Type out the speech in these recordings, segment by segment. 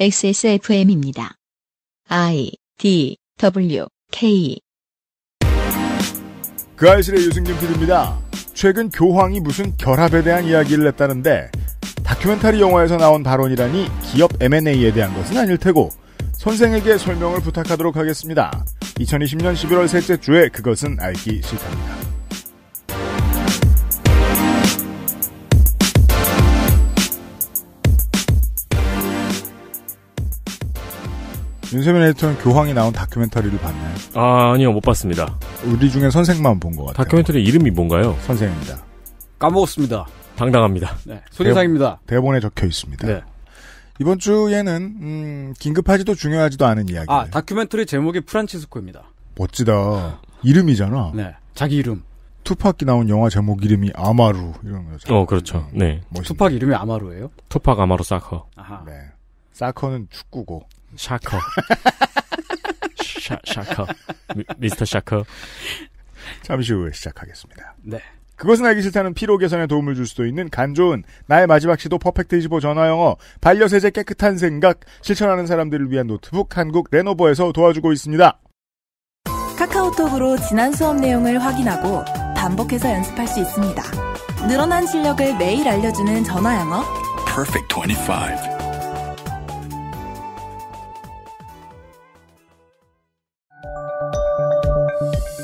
XSFM입니다. I D W K 그 아이실의 유승균 PD입니다. 최근 교황이 무슨 결합에 대한 이야기를 했다는데 다큐멘터리 영화에서 나온 발언이라니 기업 M&A에 대한 것은 아닐 테고 선생에게 설명을 부탁하도록 하겠습니다. 2020년 11월 셋째 주에 그것은 알기 싫답니다. 윤세민 에디터는 교황이 나온 다큐멘터리를 봤나요? 아, 아니요, 못 봤습니다. 우리 중에 선생만 본 것 같아요. 다큐멘터리 이름이 뭔가요? 선생입니다. 까먹었습니다. 당당합니다. 네, 손인상입니다. 대본, 에 적혀 있습니다. 네. 이번 주에는 음, 긴급하지도 중요하지도 않은 이야기. 아, 다큐멘터리 제목이 프란치스코입니다. 멋지다. 이름이잖아. 네, 자기 이름. 투팍이 나온 영화 제목 이름이 아마루 이런 거죠. 어, 그렇죠. 네. 멋있네. 투팍 이름이 아마루예요? 투팍 아마루 사커. 아하. 네. 사커는 축구고. 샤커. 샤, 샤커. 미, 미스터 샤커. 잠시 후에 시작하겠습니다. 네. 그것은 알기 싫다는 피로 개선에 도움을 줄 수도 있는 간 좋은 나의 마지막 시도 퍼펙트 25 전화 영어 반려세제 깨끗한 생각 실천하는 사람들을 위한 노트북 한국 레노버에서 도와주고 있습니다. 카카오톡으로 지난 수업 내용을 확인하고 반복해서 연습할 수 있습니다. 늘어난 실력을 매일 알려주는 전화 영어 퍼펙트 25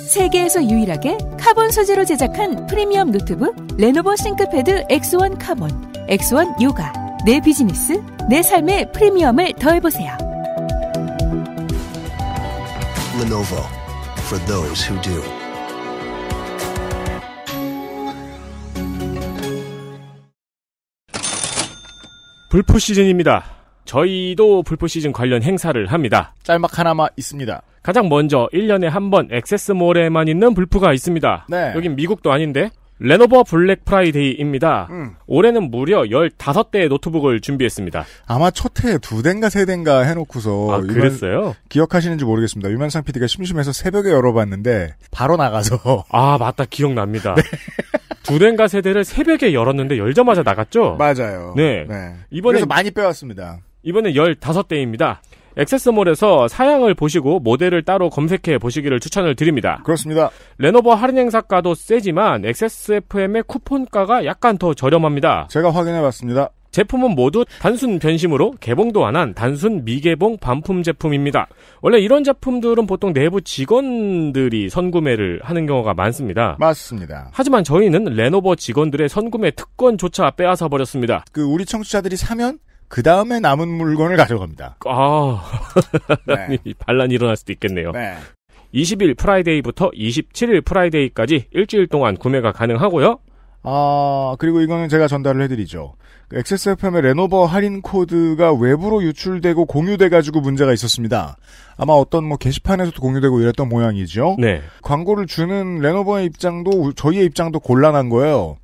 세계에서 유일하게 카본 소재로 제작한 프리미엄 노트북 레노버 싱크패드 X1 카본, X1 요가. 내 비즈니스, 내 삶의 프리미엄을 더해보세요. Lenovo for those who do. 불포 시즌입니다. 저희도 불포 시즌 관련 행사를 합니다. 짤막 하나만 있습니다. 가장 먼저 1년에 한 번 액세스몰에만 있는 불프가 있습니다. 네. 여긴 미국도 아닌데 레노버 블랙 프라이데이입니다. 음. 올해는 무려 15대의 노트북을 준비했습니다. 아마 첫 해에 두 대인가 세 대인가 해놓고서. 아, 그랬어요? 기억하시는지 모르겠습니다. 유면상 PD가 심심해서 새벽에 열어봤는데, 바로 나가서. 아, 맞다. 기억납니다. 네. 두 대인가 세 대를 새벽에 열었는데, 열자마자 나갔죠? 맞아요. 네. 네. 이번에. 많이 빼왔습니다. 이번에 15대입니다. 액세스몰에서 사양을 보시고 모델을 따로 검색해 보시기를 추천을 드립니다. 그렇습니다. 레노버 할인 행사가도 세지만 액세스 FM의 쿠폰가가 약간 더 저렴합니다. 제가 확인해 봤습니다. 제품은 모두 단순 변심으로 개봉도 안 한 단순 미개봉 반품 제품입니다. 원래 이런 제품들은 보통 내부 직원들이 선구매를 하는 경우가 많습니다. 맞습니다. 하지만 저희는 레노버 직원들의 선구매 특권조차 빼앗아 버렸습니다. 그 우리 청취자들이 사면 그 다음에 남은 물건을 가져갑니다. 아, 네. 반란이 일어날 수도 있겠네요. 네. 20일 프라이데이부터 27일 프라이데이까지 일주일 동안 구매가 가능하고요. 아, 그리고 이거는 제가 전달을 해드리죠. XSFM의 레노버 할인 코드가 외부로 유출되고 공유돼가지고 문제가 있었습니다. 아마 어떤 뭐 게시판에서도 공유되고 이랬던 모양이죠. 네. 광고를 주는 레노버의 입장도 저희의 입장도 곤란한 거예요.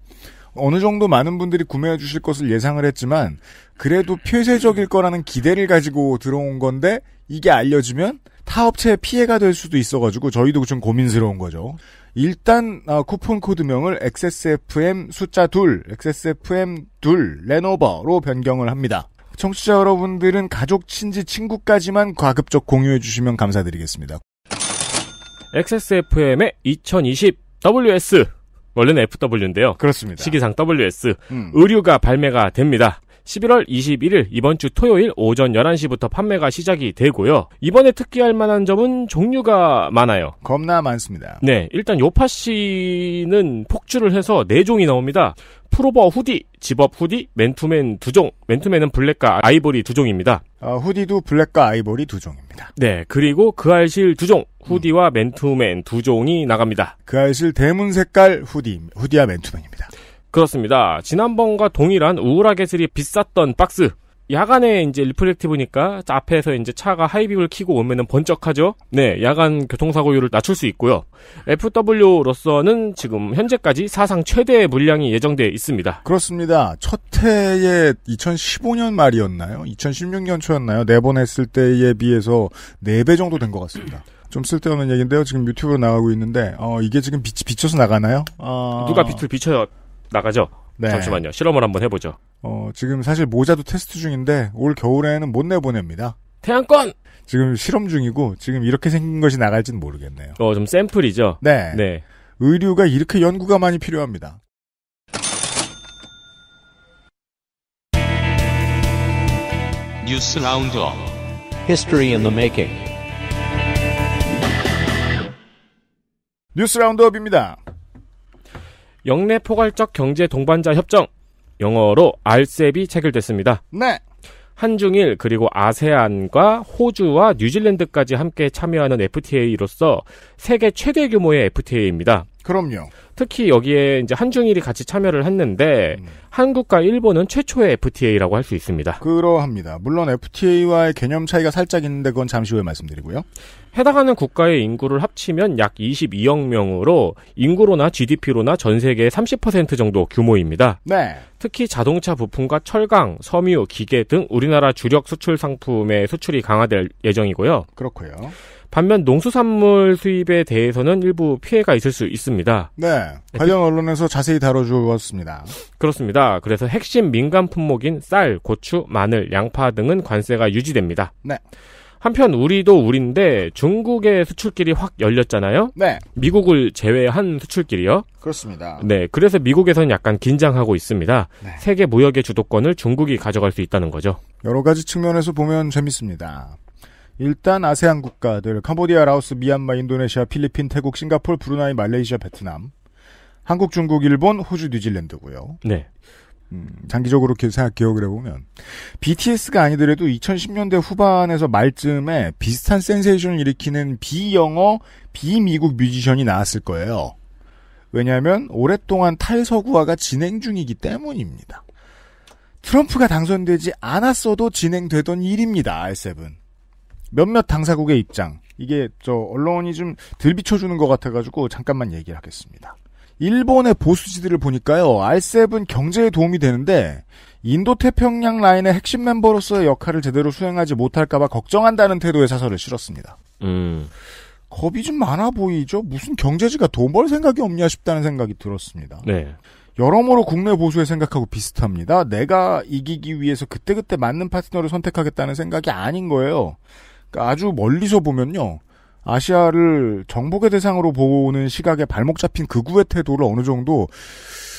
어느 정도 많은 분들이 구매해 주실 것을 예상을 했지만 그래도 폐쇄적일 거라는 기대를 가지고 들어온 건데 이게 알려지면 타 업체에 피해가 될 수도 있어가지고 저희도 좀 고민스러운 거죠. 일단 어, 쿠폰 코드명을 XSFM 숫자 둘, XSFM 둘 레노버로 변경을 합니다. 청취자 여러분들은 가족, 친지, 친구까지만 과급적 공유해 주시면 감사드리겠습니다. XSFM의 2020 WS 원래는 FW인데요. 그렇습니다. 시기상 WS. 음. 의류가 발매가 됩니다. 11월 21일 이번 주 토요일 오전 11시부터 판매가 시작이 되고요. 이번에 특기할 만한 점은 종류가 많아요. 겁나 많습니다. 네, 일단 요파 씨는 폭주를 해서 4종이 나옵니다. 프로버 후디, 집업 후디, 맨투맨 두 종. 맨투맨은 블랙과 아이보리 두 종입니다. 어, 후디도 블랙과 아이보리 두 종입니다. 네, 그리고 그알실 두 종, 후디와 음. 맨투맨 두 종이 나갑니다. 그알실 대문 색깔 후디, 후디와 맨투맨입니다. 그렇습니다. 지난번과 동일한 우울하게 슬이 비쌌던 박스. 야간에 이제 리플렉티브니까 앞에서 이제 차가 하이빔을 키고 오면은 번쩍하죠. 네, 야간 교통사고율을 낮출 수 있고요. FW로서는 지금 현재까지 사상 최대의 물량이 예정돼 있습니다. 그렇습니다. 첫 해에 2015년 말이었나요? 2016년 초였나요? 내보냈을 때에 비해서 4배 정도 된 것 같습니다. 좀 쓸데없는 얘기인데요. 지금 유튜브로 나가고 있는데 어, 이게 지금 빛, 비춰서 나가나요? 어... 누가 빛을 비춰요? 나가죠. 네. 잠시만요. 실험을 한번 해보죠. 어, 지금 사실 모자도 테스트 중인데 올 겨울에는 못 내보냅니다. 태양권! 지금 실험 중이고 지금 이렇게 생긴 것이 나갈지는 모르겠네요. 어, 좀 샘플이죠? 네. 네. 의류가 이렇게 연구가 많이 필요합니다. 뉴스 라운드 History in the making. 뉴스 라운드업입니다. 영내 포괄적 경제 동반자 협정 영어로 알셉이 체결됐습니다. 네. 한중일 그리고 아세안과 호주와 뉴질랜드까지 함께 참여하는 FTA로서 세계 최대 규모의 FTA입니다. 그럼요. 특히 여기에 이제 한중일이 같이 참여를 했는데 음. 한국과 일본은 최초의 FTA라고 할 수 있습니다. 그러합니다. 물론 FTA와의 개념 차이가 살짝 있는데 그건 잠시 후에 말씀드리고요. 해당하는 국가의 인구를 합치면 약 22억 명으로 인구로나 GDP로나 전 세계의 30% 정도 규모입니다. 네. 특히 자동차 부품과 철강, 섬유, 기계 등 우리나라 주력 수출 상품의 수출이 강화될 예정이고요. 그렇고요. 반면 농수산물 수입에 대해서는 일부 피해가 있을 수 있습니다. 네. 네. 관련 언론에서 자세히 다뤄주었습니다. 그렇습니다. 그래서 핵심 민간 품목인 쌀, 고추, 마늘, 양파 등은 관세가 유지됩니다. 네. 한편 우리도 우리인데 중국의 수출길이 확 열렸잖아요. 네. 미국을 제외한 수출길이요. 그렇습니다. 네. 그래서 미국에서는 약간 긴장하고 있습니다. 네. 세계 무역의 주도권을 중국이 가져갈 수 있다는 거죠. 여러 가지 측면에서 보면 재밌습니다. 일단 아세안 국가들 캄보디아, 라오스, 미얀마, 인도네시아, 필리핀, 태국, 싱가폴, 브루나이, 말레이시아, 베트남, 한국, 중국, 일본, 호주, 뉴질랜드고요. 네. 음, 장기적으로 생각 기억을 해보면 BTS가 아니더라도 2010년대 후반에서 말쯤에 비슷한 센세이션을 일으키는 비영어, 비미국 뮤지션이 나왔을 거예요. 왜냐하면 오랫동안 탈서구화가 진행 중이기 때문입니다. 트럼프가 당선되지 않았어도 진행되던 일입니다. R7. 몇몇 당사국의 입장 이게 저 언론이 좀 들비춰주는 것 같아가지고 잠깐만 얘기를 하겠습니다. 일본의 보수지들을 보니까요 R7 경제에 도움이 되는데 인도 태평양 라인의 핵심 멤버로서의 역할을 제대로 수행하지 못할까봐 걱정한다는 태도의 사설을 실었습니다. 음. 겁이 좀 많아 보이죠. 무슨 경제지가 돈 벌 생각이 없냐 싶다는 생각이 들었습니다. 네. 여러모로 국내 보수의 생각하고 비슷합니다. 내가 이기기 위해서 그때그때 맞는 파트너를 선택하겠다는 생각이 아닌 거예요. 아주 멀리서 보면요. 아시아를 정복의 대상으로 보는 시각에 발목 잡힌 극우의 그 태도를 어느 정도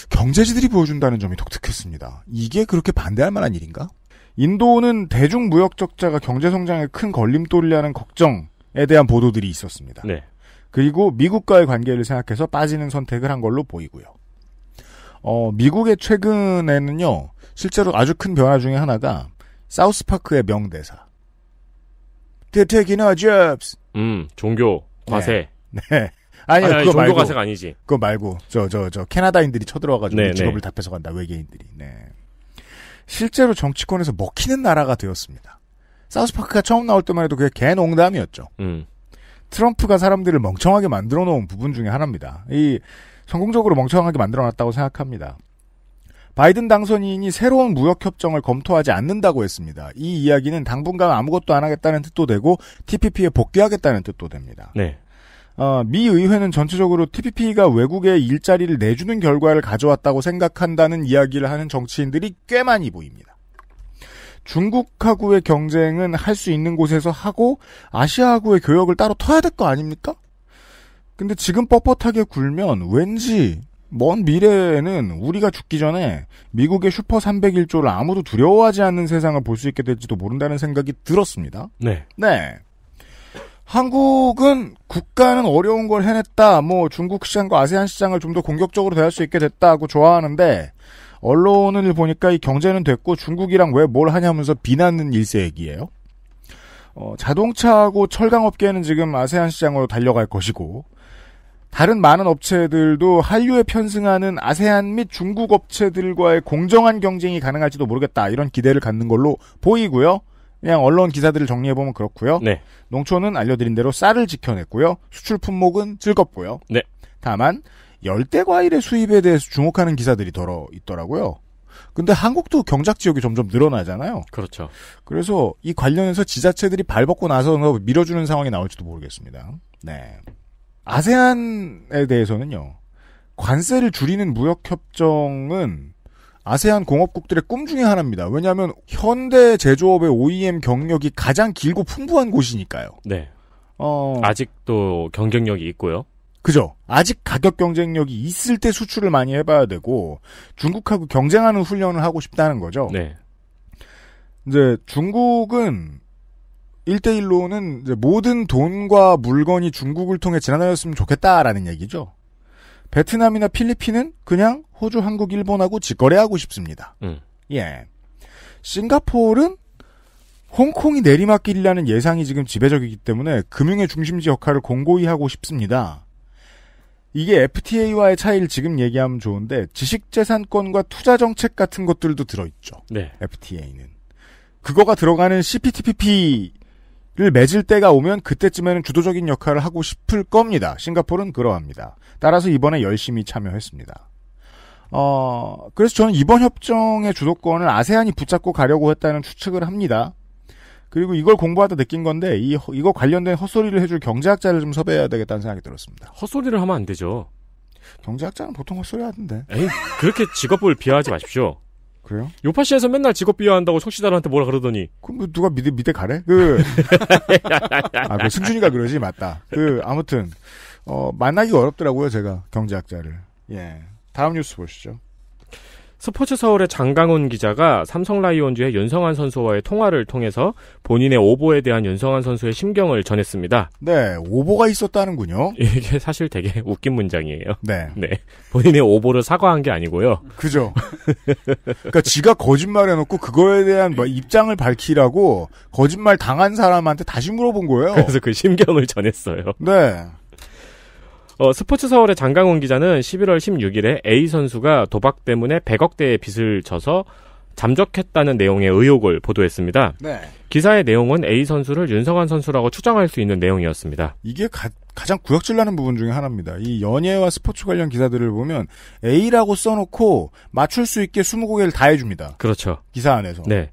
경제지들이 보여준다는 점이 독특했습니다. 이게 그렇게 반대할 만한 일인가? 인도는 대중무역 적자가 경제성장에 큰 걸림돌이라는 걱정에 대한 보도들이 있었습니다. 네. 그리고 미국과의 관계를 생각해서 빠지는 선택을 한 걸로 보이고요. 어, 미국의 최근에는요, 실제로 아주 큰 변화 중에 하나가 사우스파크의 명대사. 대퇴기나 잽스. 음, 종교, 과세. 네. 네. 아니요, 아니, 아니, 그거 말고. 과세가 아니지. 그거 말고, 저, 저, 저, 캐나다인들이 쳐들어와가지고 네, 직업을 다 네. 뺏어간다, 외계인들이. 네. 실제로 정치권에서 먹히는 나라가 되었습니다. 사우스파크가 처음 나올 때만 해도 그게 개농담이었죠. 음. 트럼프가 사람들을 멍청하게 만들어 놓은 부분 중에 하나입니다. 이, 성공적으로 멍청하게 만들어 놨다고 생각합니다. 바이든 당선인이 새로운 무역협정을 검토하지 않는다고 했습니다. 이 이야기는 당분간 아무것도 안 하겠다는 뜻도 되고 TPP에 복귀하겠다는 뜻도 됩니다. 네. 어, 미 의회는 전체적으로 TPP가 외국에 일자리를 내주는 결과를 가져왔다고 생각한다는 이야기를 하는 정치인들이 꽤 많이 보입니다. 중국하고의 경쟁은 할 수 있는 곳에서 하고 아시아하고의 교역을 따로 터야 될 거 아닙니까? 근데 지금 뻣뻣하게 굴면 왠지 먼 미래에는 우리가 죽기 전에 미국의 슈퍼 301조를 아무도 두려워하지 않는 세상을 볼 수 있게 될지도 모른다는 생각이 들었습니다. 네. 네. 한국은 국가는 어려운 걸 해냈다. 뭐 중국 시장과 아세안 시장을 좀 더 공격적으로 대할 수 있게 됐다고 좋아하는데 언론을 보니까 이 경제는 됐고 중국이랑 왜 뭘 하냐면서 비난은 일세기예요. 어, 자동차하고 철강업계는 지금 아세안 시장으로 달려갈 것이고 다른 많은 업체들도 한류에 편승하는 아세안 및 중국 업체들과의 공정한 경쟁이 가능할지도 모르겠다 이런 기대를 갖는 걸로 보이고요. 그냥 언론 기사들을 정리해 보면 그렇고요. 네. 농촌은 알려드린 대로 쌀을 지켜냈고요. 수출 품목은 즐겁고요. 네. 다만 열대 과일의 수입에 대해서 주목하는 기사들이 더러 있더라고요. 근데 한국도 경작 지역이 점점 늘어나잖아요. 그렇죠. 그래서 이 관련해서 지자체들이 발벗고 나서 밀어주는 상황이 나올지도 모르겠습니다. 네. 아세안에 대해서는요. 관세를 줄이는 무역협정은 아세안 공업국들의 꿈 중에 하나입니다. 왜냐하면 현대 제조업의 OEM 경력이 가장 길고 풍부한 곳이니까요. 네. 어... 아직도 경쟁력이 있고요. 그죠. 아직 가격 경쟁력이 있을 때 수출을 많이 해봐야 되고 중국하고 경쟁하는 훈련을 하고 싶다는 거죠. 네. 이제 중국은 1대1로는 모든 돈과 물건이 중국을 통해 지나다녔으면 좋겠다라는 얘기죠. 베트남이나 필리핀은 그냥 호주, 한국, 일본하고 직거래하고 싶습니다. 음. 예. 싱가포르는 홍콩이 내리막길이라는 예상이 지금 지배적이기 때문에 금융의 중심지 역할을 공고히 하고 싶습니다. 이게 FTA와의 차이를 지금 얘기하면 좋은데 지식재산권과 투자 정책 같은 것들도 들어있죠. 네. FTA는 그거가 들어가는 CPTPP 를 맺을 때가 오면 그때쯤에는 주도적인 역할을 하고 싶을 겁니다. 싱가포르는 그러합니다. 따라서 이번에 열심히 참여했습니다. 어, 그래서 저는 이번 협정의 주도권을 아세안이 붙잡고 가려고 했다는 추측을 합니다. 그리고 이걸 공부하다 느낀 건데 이 이거 관련된 헛소리를 해줄 경제학자를 좀 섭외해야 되겠다는 생각이 들었습니다. 헛소리를 하면 안 되죠. 경제학자는 보통 헛소리 하던데. 에이, 그렇게 직업을 비하하지 마십시오. 그래요? 요파씨에서 맨날 직업 비하한다고 청취자들한테 뭐라 그러더니. 그럼 뭐 누가 미대, 미대 가래? 그. 아, 그 승준이가 그러지, 맞다. 그, 아무튼, 어, 만나기 어렵더라고요, 제가. 경제학자를. 예. 다음 뉴스 보시죠. 스포츠 서울의 장강훈 기자가 삼성 라이온즈의 윤성환 선수와의 통화를 통해서 본인의 오보에 대한 윤성환 선수의 심경을 전했습니다. 네, 오보가 있었다는군요. 이게 사실 되게 웃긴 문장이에요. 네. 네. 본인의 오보를 사과한 게 아니고요. 그죠. 그러니까 지가 거짓말 해놓고 그거에 대한 뭐 입장을 밝히라고 거짓말 당한 사람한테 다시 물어본 거예요. 그래서 그 심경을 전했어요. 네. 어, 스포츠 서울의 장강훈 기자는 11월 16일에 A 선수가 도박 때문에 100억대의 빚을 져서 잠적했다는 내용의 의혹을 보도했습니다. 네. 기사의 내용은 A 선수를 윤성환 선수라고 추정할 수 있는 내용이었습니다. 이게 가, 장 구역질 나는 부분 중에 하나입니다. 이 연예와 스포츠 관련 기사들을 보면 A라고 써놓고 맞출 수 있게 20고개를 다 해줍니다. 그렇죠. 기사 안에서. 네.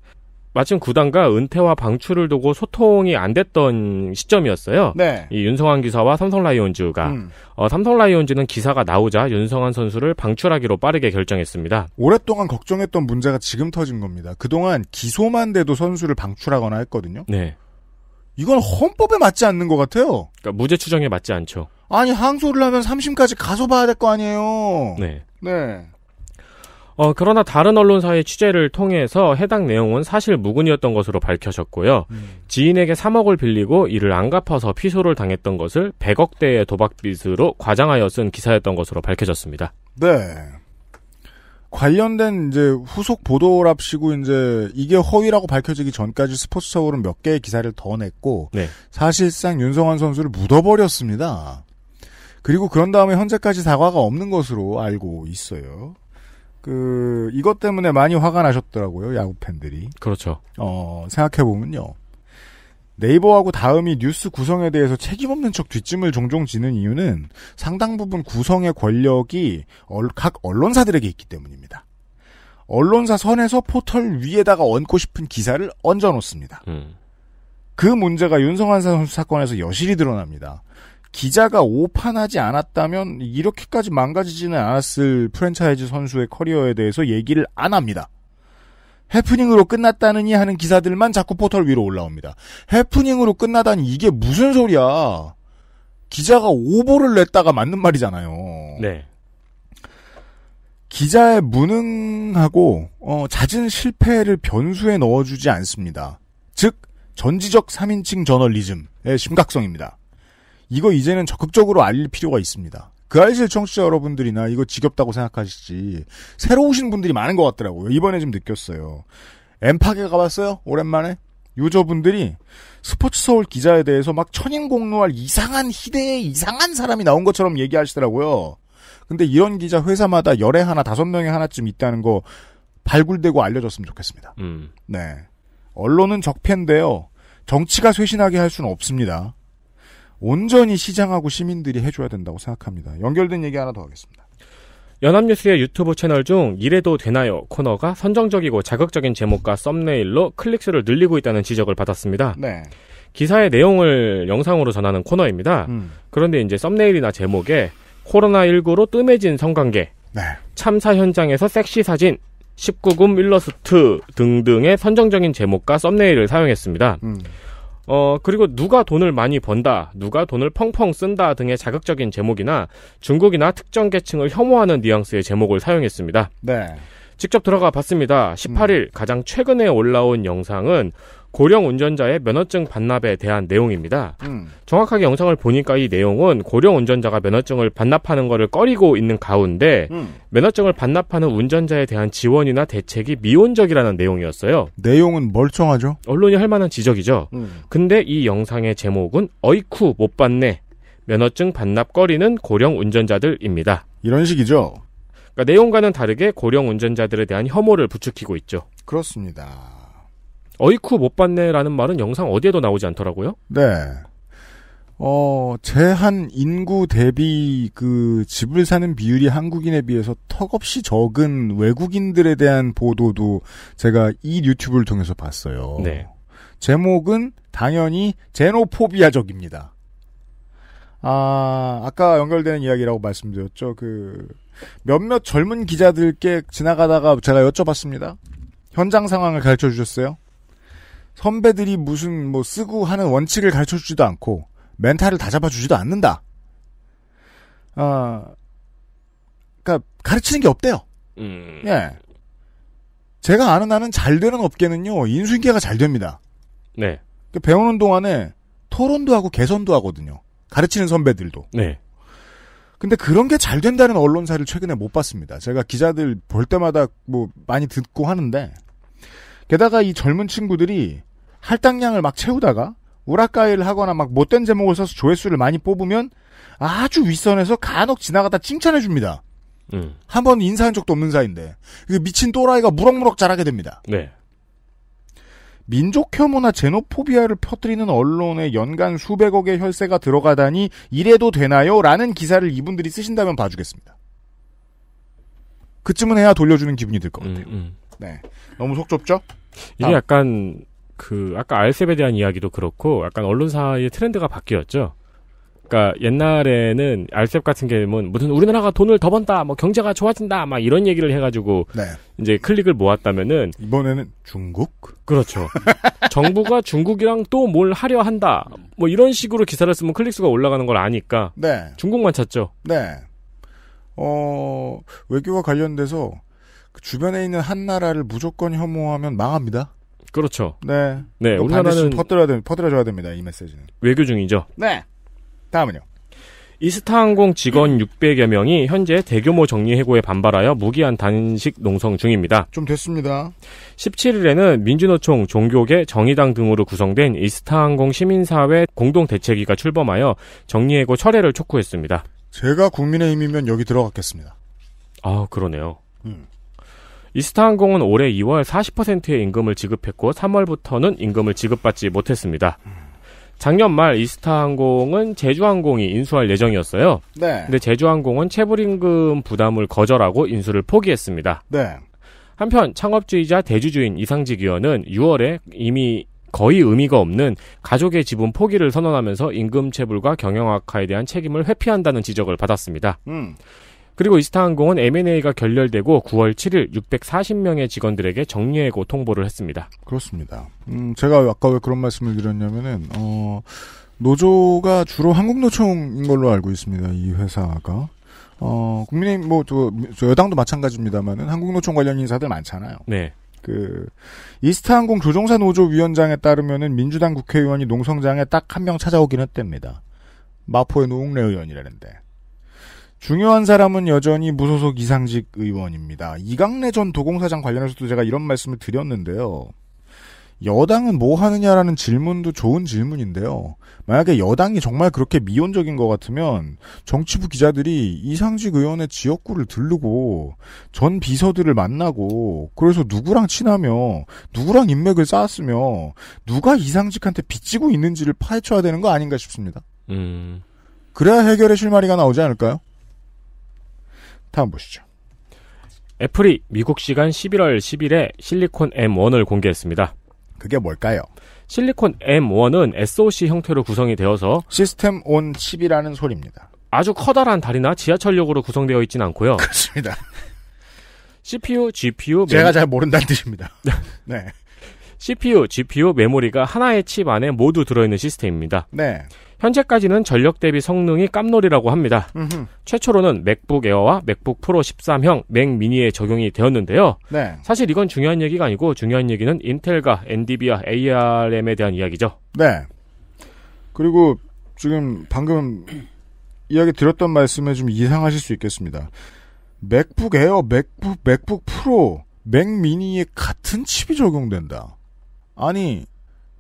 마침 구단과 은퇴와 방출을 두고 소통이 안 됐던 시점이었어요. 네. 이 윤성환 기사와 삼성 라이온즈가 음. 어, 삼성 라이온즈는 기사가 나오자 윤성환 선수를 방출하기로 빠르게 결정했습니다. 오랫동안 걱정했던 문제가 지금 터진 겁니다. 그동안 기소만 돼도 선수를 방출하거나 했거든요. 네. 이건 헌법에 맞지 않는 것 같아요. 그러니까 무죄 추정에 맞지 않죠. 아니 항소를 하면 3심까지 가서 봐야 될 거 아니에요. 네. 네. 어, 그러나 다른 언론사의 취재를 통해서 해당 내용은 사실 무근이었던 것으로 밝혀졌고요. 음. 지인에게 3억을 빌리고 이를 안 갚아서 피소를 당했던 것을 100억대의 도박빚으로 과장하여 쓴 기사였던 것으로 밝혀졌습니다. 네. 관련된 이제 후속 보도랍시고 이제 이게 허위라고 밝혀지기 전까지 스포츠 서울은 몇 개의 기사를 더 냈고 네. 사실상 윤성환 선수를 묻어버렸습니다. 그리고 그런 다음에 현재까지 사과가 없는 것으로 알고 있어요. 그 이것 때문에 많이 화가 나셨더라고요 야구 팬들이. 그렇죠. 어 생각해 보면요. 네이버하고 다음이 뉴스 구성에 대해서 책임 없는 척 뒷짐을 종종 지는 이유는 상당 부분 구성의 권력이 각 언론사들에게 있기 때문입니다. 언론사 선에서 포털 위에다가 얹고 싶은 기사를 얹어 놓습니다. 음. 그 문제가 윤성환 선수 사건에서 여실히 드러납니다. 기자가 오판하지 않았다면 이렇게까지 망가지지는 않았을 프랜차이즈 선수의 커리어에 대해서 얘기를 안 합니다. 해프닝으로 끝났다느니 하는 기사들만 자꾸 포털 위로 올라옵니다. 해프닝으로 끝나다니 이게 무슨 소리야. 기자가 오보를 냈다가 맞는 말이잖아요. 네. 기자의 무능하고 어, 잦은 실패를 변수에 넣어주지 않습니다. 즉 전지적 3인칭 저널리즘의 심각성입니다. 이거 이제는 적극적으로 알릴 필요가 있습니다. 그 알실 청취자 여러분들이나 이거 지겹다고 생각하시지 새로 오신 분들이 많은 것 같더라고요. 이번에 좀 느꼈어요. 엠팍에 가봤어요. 오랜만에 유저분들이 스포츠 서울 기자에 대해서 막 천인공노할 이상한 희대의 이상한 사람이 나온 것처럼 얘기하시더라고요. 근데 이런 기자 회사마다 열에 하나 다섯 명에 하나쯤 있다는 거 발굴되고 알려졌으면 좋겠습니다. 음. 네. 언론은 적폐인데요. 정치가 쇄신하게 할 수는 없습니다. 온전히 시장하고 시민들이 해줘야 된다고 생각합니다. 연결된 얘기 하나 더 하겠습니다. 연합뉴스의 유튜브 채널 중 이래도 되나요 코너가 선정적이고 자극적인 제목과 썸네일로 클릭수를 늘리고 있다는 지적을 받았습니다. 네. 기사의 내용을 영상으로 전하는 코너입니다. 음. 그런데 이제 썸네일이나 제목에 코로나19로 뜸해진 성관계, 네. 참사 현장에서 섹시 사진, 19금 일러스트 등등의 선정적인 제목과 썸네일을 사용했습니다. 음. 어, 그리고 누가 돈을 많이 번다, 누가 돈을 펑펑 쓴다 등의 자극적인 제목이나 중국이나 특정 계층을 혐오하는 뉘앙스의 제목을 사용했습니다. 네. 직접 들어가 봤습니다. 18일 음. 가장 최근에 올라온 영상은 고령 운전자의 면허증 반납에 대한 내용입니다. 음. 정확하게 영상을 보니까 이 내용은 고령 운전자가 면허증을 반납하는 것을 꺼리고 있는 가운데 음. 면허증을 반납하는 운전자에 대한 지원이나 대책이 미온적이라는 내용이었어요. 내용은 멀쩡하죠. 언론이 할 만한 지적이죠. 음. 근데 이 영상의 제목은 어이쿠 못 봤네. 면허증 반납 꺼리는 고령 운전자들입니다. 이런 식이죠. 그러니까 내용과는 다르게 고령 운전자들에 대한 혐오를 부추기고 있죠. 그렇습니다. 어이쿠 못 봤네라는 말은 영상 어디에도 나오지 않더라고요. 네. 어, 제한 인구 대비 그 집을 사는 비율이 한국인에 비해서 턱없이 적은 외국인들에 대한 보도도 제가 이 유튜브를 통해서 봤어요. 네. 제목은 당연히 제노포비아적입니다. 아, 아까 연결되는 이야기라고 말씀드렸죠. 그, 몇몇 젊은 기자들께 지나가다가 제가 여쭤봤습니다. 현장 상황을 가르쳐 주셨어요? 선배들이 무슨 뭐 쓰고 하는 원칙을 가르쳐 주지도 않고 멘탈을 다 잡아 주지도 않는다. 아, 그러니까 가르치는 게 없대요. 음. 예. 제가 아는 나는 잘 되는 업계는요 인수인계가 잘 됩니다. 네. 그 배우는 동안에 토론도 하고 개선도 하거든요. 가르치는 선배들도. 네. 근데 그런 게 잘 된다는 언론사를 최근에 못 봤습니다. 제가 기자들 볼 때마다 뭐 많이 듣고 하는데 게다가 이 젊은 친구들이 할당량을 막 채우다가 우라카이를 하거나 막 못된 제목을 써서 조회수를 많이 뽑으면 아주 윗선에서 간혹 지나가다 칭찬해 줍니다. 음. 한번 인사한 적도 없는 사이인데 그 미친 또라이가 무럭무럭 자라게 됩니다. 네. 민족 혐오나 제노포비아를 퍼뜨리는 언론에 연간 수백억의 혈세가 들어가다니 이래도 되나요? 라는 기사를 이분들이 쓰신다면 봐주겠습니다. 그쯤은 해야 돌려주는 기분이 들것 음, 같아요. 음, 음. 네, 너무 속 좁죠? 이게 아. 약간 그 아까 알셉에 대한 이야기도 그렇고 약간 언론사의 트렌드가 바뀌었죠. 그러니까 옛날에는 알셉 같은 게면 무슨 우리나라가 돈을 더 번다, 뭐 경제가 좋아진다, 막 이런 얘기를 해가지고 네. 이제 클릭을 모았다면은 이번에는 중국? 그렇죠. 정부가 중국이랑 또 뭘 하려 한다, 뭐 이런 식으로 기사를 쓰면 클릭 수가 올라가는 걸 아니까 네. 중국만 찾죠. 네. 어 외교와 관련돼서 그 주변에 있는 한 나라를 무조건 혐오하면 망합니다. 그렇죠. 네. 네, 뭐 우리나라는 퍼뜨려 퍼뜨려줘야 됩니다. 이 메시지는. 외교 중이죠. 네. 다음은요. 이스타항공 직원 600여 명이 현재 대규모 정리 해고에 반발하여 무기한 단식 농성 중입니다. 좀 됐습니다. 17일에는 민주노총, 종교계, 정의당 등으로 구성된 이스타항공 시민사회 공동대책위가 출범하여 정리해고 철회를 촉구했습니다. 제가 국민의힘이면 여기 들어갔겠습니다. 아, 그러네요. 음. 이스타항공은 올해 2월 40%의 임금을 지급했고 3월부터는 임금을 지급받지 못했습니다. 작년 말 이스타항공은 제주항공이 인수할 예정이었어요. 네. 근데 제주항공은 체불임금 부담을 거절하고 인수를 포기했습니다. 네. 한편 창업주의자 대주주인 이상직 의원은 6월에 이미 거의 의미가 없는 가족의 지분 포기를 선언하면서 임금 체불과 경영 악화에 대한 책임을 회피한다는 지적을 받았습니다. 음. 그리고 이스타항공은 M&A가 결렬되고 9월 7일 640명의 직원들에게 정리해고 통보를 했습니다. 그렇습니다. 음, 제가 아까 왜 그런 말씀을 드렸냐면은 어, 노조가 주로 한국노총인 걸로 알고 있습니다. 이 회사가. 어, 국민의힘, 뭐, 저, 저 여당도 마찬가지입니다만은 한국노총 관련 인사들 많잖아요. 네. 그, 이스타항공 조종사 노조 위원장에 따르면은 민주당 국회의원이 농성장에 딱 한 명 찾아오긴 했답니다. 마포의 노웅래 의원이라는데. 중요한 사람은 여전히 무소속 이상직 의원입니다. 이강래 전 도공사장 관련해서도 제가 이런 말씀을 드렸는데요. 여당은 뭐 하느냐라는 질문도 좋은 질문인데요. 만약에 여당이 정말 그렇게 미온적인 것 같으면 정치부 기자들이 이상직 의원의 지역구를 들르고 전 비서들을 만나고 그래서 누구랑 친하며 누구랑 인맥을 쌓았으며 누가 이상직한테 빚지고 있는지를 파헤쳐야 되는 거 아닌가 싶습니다. 음. 그래야 해결의 실마리가 나오지 않을까요? 다음 보시죠. 애플이 미국 시간 11월 10일에 실리콘 M1을 공개했습니다. 그게 뭘까요? 실리콘 M1은 SOC 형태로 구성이 되어서 시스템 온 칩이라는 소리입니다. 아주 커다란 다리나 지하철역으로 구성되어 있지 않고요. 그렇습니다. CPU, GPU 제가 잘 모른다는 뜻입니다. 네. CPU, GPU, 메모리가 하나의 칩 안에 모두 들어있는 시스템입니다. 네. 현재까지는 전력 대비 성능이 깜놀이라고 합니다. 음흠. 최초로는 맥북 에어와 맥북 프로 13형, 맥 미니에 적용이 되었는데요. 네. 사실 이건 중요한 얘기가 아니고 중요한 얘기는 인텔과 엔디비아 ARM에 대한 이야기죠. 네. 그리고 지금 방금 이야기 드렸던 말씀에 좀 이상하실 수 있겠습니다. 맥북 에어, 맥북, 맥북 프로, 맥 미니에 같은 칩이 적용된다. 아니,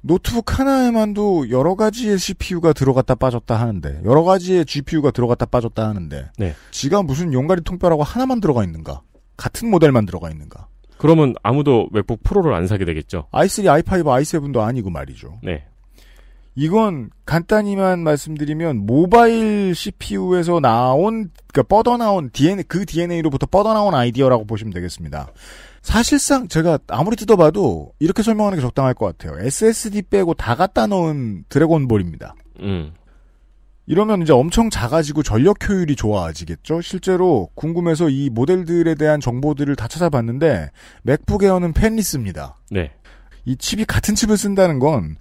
노트북 하나에만도 여러 가지의 CPU가 들어갔다 빠졌다 하는데 여러 가지의 GPU가 들어갔다 빠졌다 하는데 네. 지가 무슨 용가리 통뼈라고 하나만 들어가 있는가? 같은 모델만 들어가 있는가? 그러면 아무도 맥북 프로를 안 사게 되겠죠. i3, i5, i7도 아니고 말이죠. 네. 이건 간단히만 말씀드리면 모바일 CPU에서 나온 그러니까 뻗어나온 DNA 그 DNA로부터 뻗어나온 아이디어라고 보시면 되겠습니다. 사실상 제가 아무리 뜯어봐도 이렇게 설명하는 게 적당할 것 같아요. SSD 빼고 다 갖다 놓은 드래곤볼입니다. 음. 이러면 이제 엄청 작아지고 전력 효율이 좋아지겠죠? 실제로 궁금해서 이 모델들에 대한 정보들을 다 찾아봤는데 맥북 에어는 팬리스입니다 네. 이 칩이 같은 칩을 쓴다는 건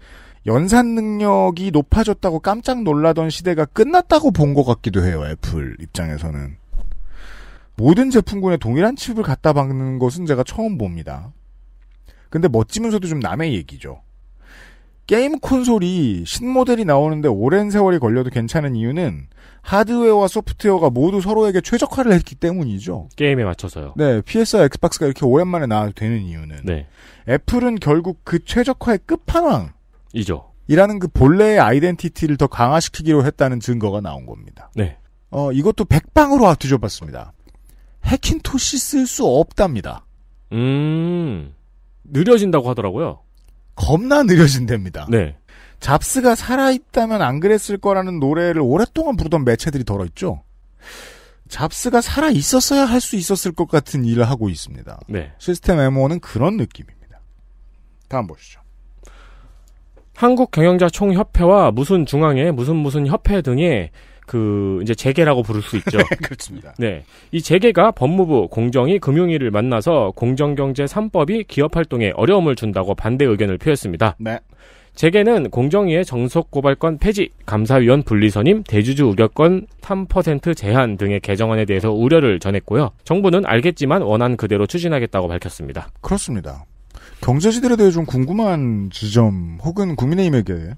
연산 능력이 높아졌다고 깜짝 놀라던 시대가 끝났다고 본 것 같기도 해요. 애플 입장에서는. 모든 제품군에 동일한 칩을 갖다 박는 것은 제가 처음 봅니다. 근데 멋지면서도 좀 남의 얘기죠. 게임 콘솔이 신모델이 나오는데 오랜 세월이 걸려도 괜찮은 이유는 하드웨어와 소프트웨어가 모두 서로에게 최적화를 했기 때문이죠. 게임에 맞춰서요. 네, PS와 엑스박스가 이렇게 오랜만에 나와도 되는 이유는 네. 애플은 결국 그 최적화의 끝판왕이죠. 이라는 그 본래의 아이덴티티를 더 강화시키기로 했다는 증거가 나온 겁니다. 네. 어, 이것도 백방으로 뒤져봤습니다. 해킨토시 쓸 수 없답니다. 음. 느려진다고 하더라고요. 겁나 느려진답니다. 네. 잡스가 살아있다면 안 그랬을 거라는 노래를 오랫동안 부르던 매체들이 덜어있죠. 잡스가 살아있었어야 할 수 있었을 것 같은 일을 하고 있습니다. 네. 시스템 M1은 그런 느낌입니다. 다음 보시죠. 한국경영자총협회와 무슨 중앙회, 무슨 무슨 협회 등의 그 이제 재계라고 부를 수 있죠. 그렇습니다. 네. 이 재계가 법무부, 공정위, 금융위를 만나서 공정경제 3법이 기업 활동에 어려움을 준다고 반대 의견을 표했습니다. 네. 재계는 공정위의 정속고발권 폐지, 감사위원 분리선임, 대주주 우려권 3% 제한 등의 개정안에 대해서 우려를 전했고요. 정부는 알겠지만 원안 그대로 추진하겠다고 밝혔습니다. 그렇습니다. 경제지들에 대해 좀 궁금한 지점 혹은 국민의힘에게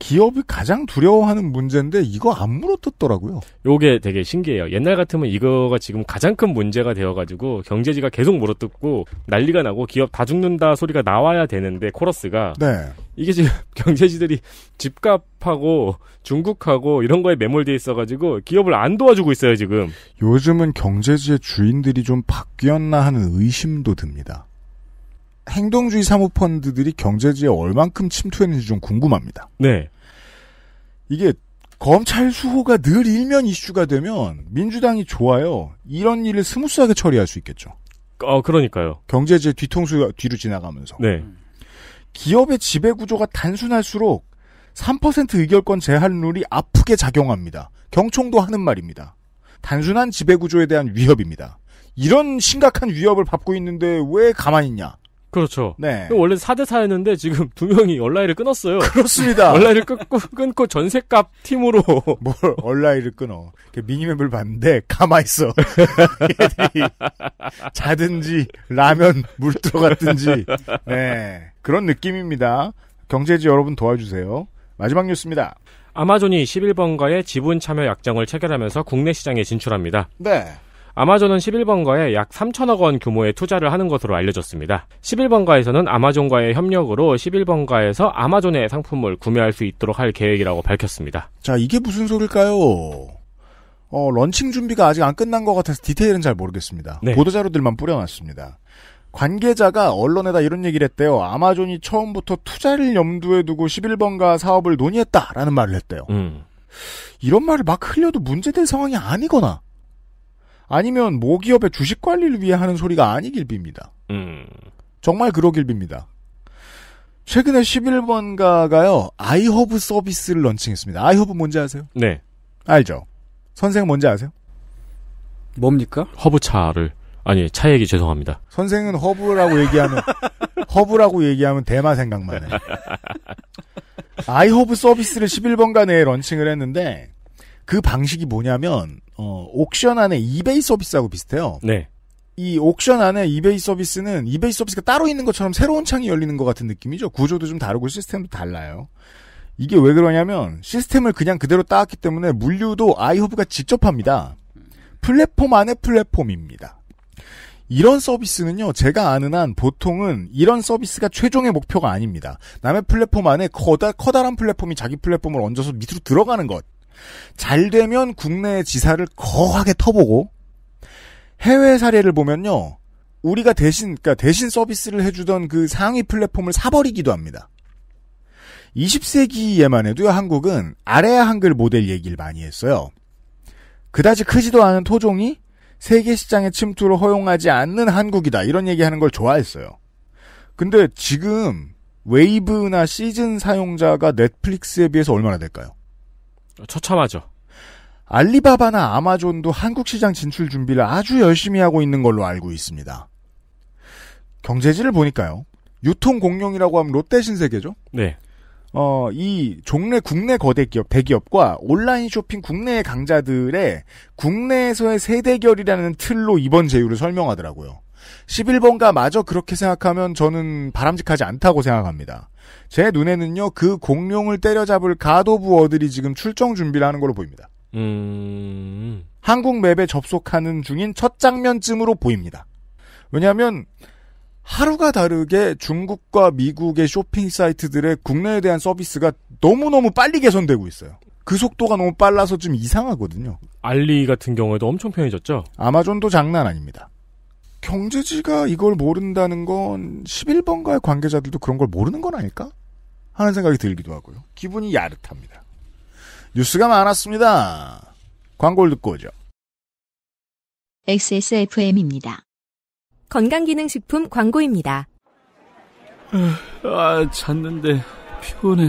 기업이 가장 두려워하는 문제인데 이거 안 물어뜯더라고요. 요게 되게 신기해요. 옛날 같으면 이거가 지금 가장 큰 문제가 되어가지고 경제지가 계속 물어뜯고 난리가 나고 기업 다 죽는다 소리가 나와야 되는데 코러스가 네. 이게 지금 경제지들이 집값하고 중국하고 이런 거에 매몰돼 있어가지고 기업을 안 도와주고 있어요 지금. 요즘은 경제지의 주인들이 좀 바뀌었나 하는 의심도 듭니다. 행동주의 사모펀드들이 경제지에 얼만큼 침투했는지 좀 궁금합니다. 네. 이게 검찰 수호가 늘 일면 이슈가 되면 민주당이 좋아요. 이런 일을 스무스하게 처리할 수 있겠죠. 어, 그러니까요. 경제지의 뒤통수 뒤로 지나가면서. 네. 기업의 지배 구조가 단순할수록 3% 의결권 제한룰이 아프게 작용합니다. 경총도 하는 말입니다. 단순한 지배 구조에 대한 위협입니다. 이런 심각한 위협을 받고 있는데 왜 가만히 있냐? 그렇죠. 네. 그 원래 4대4였는데 지금 두 명이 얼라이를 끊었어요. 그렇습니다. 얼라이를 끊고, 끊고 전셋값 팀으로. 뭘 얼라이를 끊어. 미니맵을 봤는데 가만있어. 얘들이 자든지 라면 물 들어갔든지. 네. 그런 느낌입니다. 경제지 여러분 도와주세요. 마지막 뉴스입니다. 아마존이 11번가의 지분 참여 약정을 체결하면서 국내 시장에 진출합니다. 네. 아마존은 11번가에 약 3천억 원 규모의 투자를 하는 것으로 알려졌습니다. 11번가에서는 아마존과의 협력으로 11번가에서 아마존의 상품을 구매할 수 있도록 할 계획이라고 밝혔습니다. 자, 이게 무슨 소릴까요? 어, 런칭 준비가 아직 안 끝난 것 같아서 디테일은 잘 모르겠습니다. 네. 보도자료들만 뿌려놨습니다. 관계자가 언론에다 이런 얘기를 했대요. 아마존이 처음부터 투자를 염두에 두고 11번가 사업을 논의했다라는 말을 했대요. 음. 이런 말을 막 흘려도 문제될 상황이 아니거나 아니면 모기업의 주식 관리를 위해 하는 소리가 아니길 빕니다. 음. 정말 그러길 빕니다. 최근에 11번가가요, 아이허브 서비스를 런칭했습니다. 아이허브 뭔지 아세요? 네. 알죠? 선생 뭔지 아세요? 뭡니까? 허브차를. 아니, 차 얘기 죄송합니다. 선생은 허브라고 얘기하면, 허브라고 얘기하면 대마 생각만 해. 아이허브 서비스를 11번가 내에 런칭을 했는데, 그 방식이 뭐냐면 어, 옥션 안에 이베이 서비스하고 비슷해요. 네. 이 옥션 안에 이베이 서비스는 이베이 서비스가 따로 있는 것처럼 새로운 창이 열리는 것 같은 느낌이죠. 구조도 좀 다르고 시스템도 달라요. 이게 왜 그러냐면 시스템을 그냥 그대로 따왔기 때문에 물류도 아이허브가 직접 합니다. 플랫폼 안에 플랫폼입니다. 이런 서비스는요, 제가 아는 한 보통은 이런 서비스가 최종의 목표가 아닙니다. 남의 플랫폼 안에 커다, 커다란 플랫폼이 자기 플랫폼을 얹어서 밑으로 들어가는 것. 잘 되면 국내 지사를 거하게 터보고 해외 사례를 보면요. 우리가 대신 그러니까 대신 서비스를 해주던 그 상위 플랫폼을 사버리기도 합니다. 20세기에만 해도요 한국은 아래 한글 모델 얘기를 많이 했어요. 그다지 크지도 않은 토종이 세계 시장의 침투를 허용하지 않는 한국이다 이런 얘기하는 걸 좋아했어요. 근데 지금 웨이브나 시즌 사용자가 넷플릭스에 비해서 얼마나 될까요? 처참하죠. 알리바바나 아마존도 한국 시장 진출 준비를 아주 열심히 하고 있는 걸로 알고 있습니다. 경제지를 보니까요. 유통 공룡이라고 하면 롯데 신세계죠? 네. 어, 이 종래 국내 거대 기업, 대기업과 온라인 쇼핑 국내의 강자들의 국내에서의 세대결이라는 틀로 이번 제휴를 설명하더라고요. 11번가 마저 그렇게 생각하면 저는 바람직하지 않다고 생각합니다. 제 눈에는요 그 공룡을 때려잡을 가도부어들이 지금 출정 준비를 하는 걸로 보입니다. 음... 한국 맵에 접속하는 중인 첫 장면쯤으로 보입니다. 왜냐하면 하루가 다르게 중국과 미국의 쇼핑 사이트들의 국내에 대한 서비스가 너무너무 빨리 개선되고 있어요. 그 속도가 너무 빨라서 좀 이상하거든요. 알리 같은 경우에도 엄청 편해졌죠? 아마존도 장난 아닙니다. 경제지가 이걸 모른다는 건 11번가의 관계자들도 그런 걸 모르는 건 아닐까? 하는 생각이 들기도 하고요. 기분이 야릇합니다. 뉴스가 많았습니다. 광고를 듣고 오죠. XSFM입니다. 건강기능식품 광고입니다. 아, 잤는데 피곤해.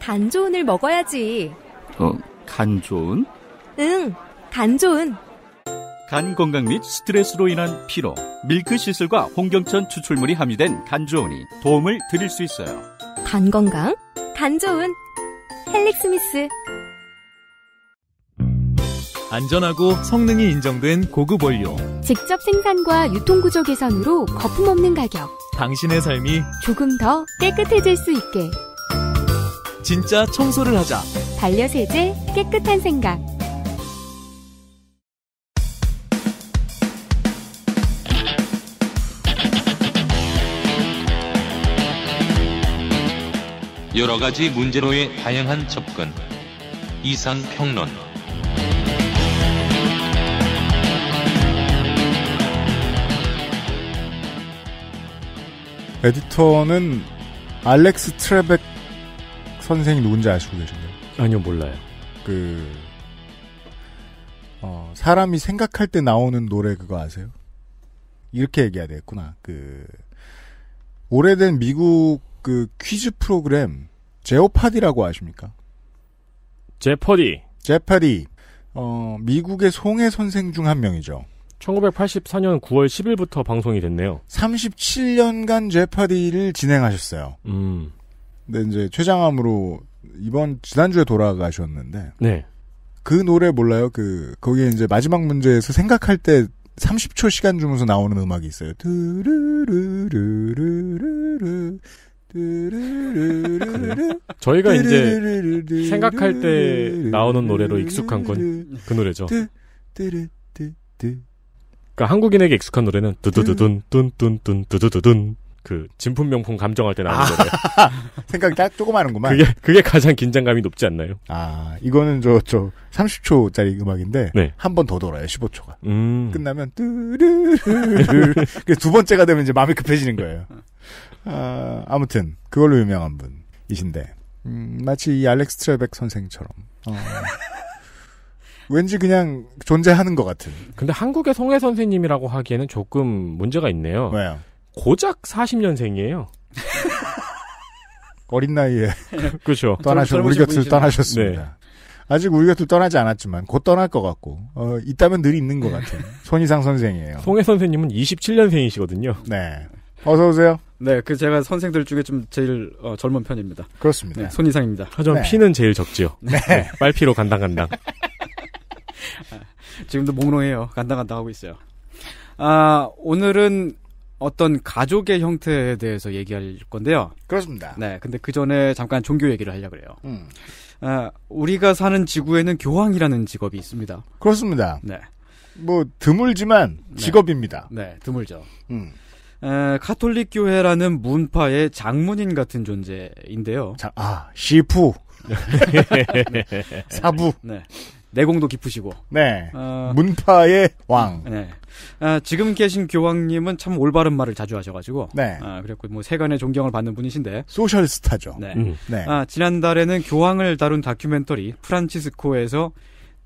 간 좋은을 먹어야지. 어, 간 좋은? 응, 간 좋은. 간 건강 및 스트레스로 인한 피로, 밀크 시술과 홍경천 추출물이 함유된 간조온이 도움을 드릴 수 있어요. 간 건강, 간조은, 헬릭스미스. 안전하고 성능이 인정된 고급 원료. 직접 생산과 유통구조 개선으로 거품 없는 가격. 당신의 삶이 조금 더 깨끗해질 수 있게. 진짜 청소를 하자. 반려세제 깨끗한 생각. 여러 가지 문제로의 다양한 접근. 이상 평론. 에디터는 알렉스 트레벡 선생이 누군지 아시고 계신가요? 아니요, 몰라요. 그, 어, 사람이 생각할 때 나오는 노래 그거 아세요? 이렇게 얘기해야 되겠구나. 그, 오래된 미국 그 퀴즈 프로그램 제오파디라고 아십니까? 제퍼디. 제퍼디. 어, 미국의 송해 선생 중 한 명이죠. 1984년 9월 10일부터 방송이 됐네요. 37년간 제퍼디를 진행하셨어요. 음. 근데 이제 최장암으로 이번 지난주에 돌아가셨는데. 네. 그 노래 몰라요? 그 거기에 이제 마지막 문제에서 생각할 때 30초 시간 주면서 나오는 음악이 있어요. 두루루루루루루 저희가 이제 생각할 때 나오는 노래로 익숙한 건 그 노래죠. 그러니까 한국인에게 익숙한 노래는 두두두둔 뚠뚠뚠 두두두둔 그 진품 명품 감정할 때 나오는 아, 노래. 생각이 딱 조그마한구만. 그게 그게 가장 긴장감이 높지 않나요? 아 이거는 저저 저 30초짜리 음악인데 네. 한 번 더 돌아요 15초가. 음. 끝나면 뚜르르두 번째가 되면 이제 마음이 급해지는 거예요. 아, 무튼 그걸로 유명한 분이신데 음, 마치 이 알렉스 트레백 선생처럼 어. 왠지 그냥 존재하는 것 같은. 근데 한국의 송혜 선생님이라고 하기에는 조금 문제가 있네요. 왜요? 고작 40년생이에요. 어린 나이에 그렇죠. 떠나셔 우리 곁을 떠나셨습니다. 네. 아직 우리 곁을 떠나지 않았지만 곧 떠날 것 같고 어, 있다면 늘 있는 것 네. 같은 손희상 선생이에요. 송혜 선생님은 27년생이시거든요. 네. 어서 오세요. 네, 그 제가 선생들 중에 좀 제일 어, 젊은 편입니다. 그렇습니다. 네, 손 이상입니다. 하지만 네. 피는 제일 적지요. 네. 네 빨피로 간당간당. 아, 지금도 몽롱해요. 간당간당 하고 있어요. 아, 오늘은 어떤 가족의 형태에 대해서 얘기할 건데요. 그렇습니다. 네, 근데 그 전에 잠깐 종교 얘기를 하려 고 그래요. 음. 아, 우리가 사는 지구에는 교황이라는 직업이 있습니다. 그렇습니다. 네. 뭐 드물지만 네. 직업입니다. 네, 네 드물죠. 음. 에, 카톨릭 교회라는 문파의 장문인 같은 존재인데요. 자, 아, 시프. 네. 사부. 네. 내공도 깊으시고. 네. 어... 문파의 왕. 네. 아, 지금 계신 교황님은 참 올바른 말을 자주 하셔가지고. 네. 아, 그랬고, 뭐, 세간의 존경을 받는 분이신데. 소셜스타죠. 네. 음. 네. 아, 지난달에는 교황을 다룬 다큐멘터리, 프란치스코에서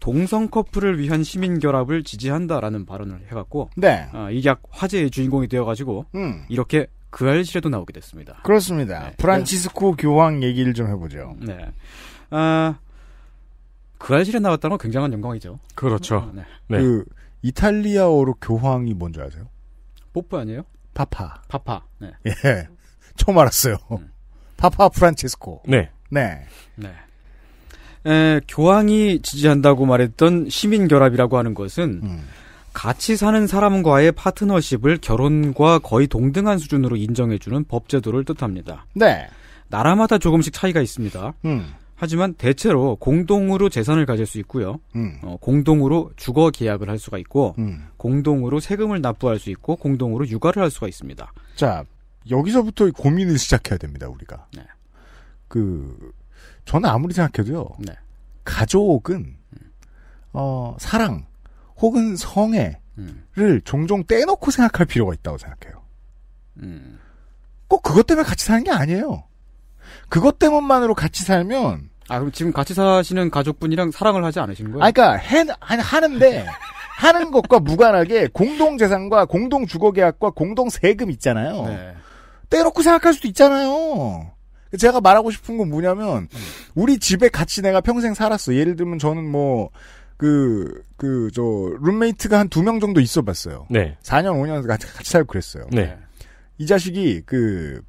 동성 커플을 위한 시민 결합을 지지한다라는 발언을 해갖고 네. 어, 아, 이약 화제의 주인공이 되어가지고 음. 이렇게 그 알실에도 나오게 됐습니다. 그렇습니다. 네. 프란치스코 네. 교황 얘기를 좀 해보죠. 네. 아, 그 알실에 나왔다는 건 굉장한 영광이죠. 그렇죠. 아, 네. 네. 그 이탈리아어로 교황이 뭔지 아세요? 뽀뽀 아니에요? 파파. 파파. 네. 예. 처음 알았어요. 음. 파파 프란치스코. 네. 네. 네. 에, 교황이 지지한다고 말했던 시민결합이라고 하는 것은 음. 같이 사는 사람과의 파트너십을 결혼과 거의 동등한 수준으로 인정해주는 법제도를 뜻합니다. 네. 나라마다 조금씩 차이가 있습니다. 음. 하지만 대체로 공동으로 재산을 가질 수 있고요. 음. 어, 공동으로 주거 계약을 할 수가 있고, 음. 공동으로 세금을 납부할 수 있고, 공동으로 육아를 할 수가 있습니다. 자, 여기서부터 고민을 시작해야 됩니다, 우리가. 네. 그, 저는 아무리 생각해도요. 네. 가족은 어, 사랑 혹은 성애를 음. 종종 떼놓고 생각할 필요가 있다고 생각해요. 음. 꼭 그것 때문에 같이 사는 게 아니에요. 그것 때문만으로 같이 살면 아 그럼 지금 같이 사시는 가족분이랑 사랑을 하지 않으신 거예요? 아 그러니까 해, 하는데 하는 것과 무관하게 공동 재산과 공동 주거 계약과 공동 세금 있잖아요. 네. 떼놓고 생각할 수도 있잖아요. 제가 말하고 싶은 건 뭐냐면 음. 우리 집에 같이 내가 평생 살았어. 예를 들면 저는 뭐 그, 그, 저, 룸메이트가 한 두 명 정도 있어 봤어요. 네. 4년, 5년 같이, 같이 살고 그랬어요. 네. 이 자식이 그,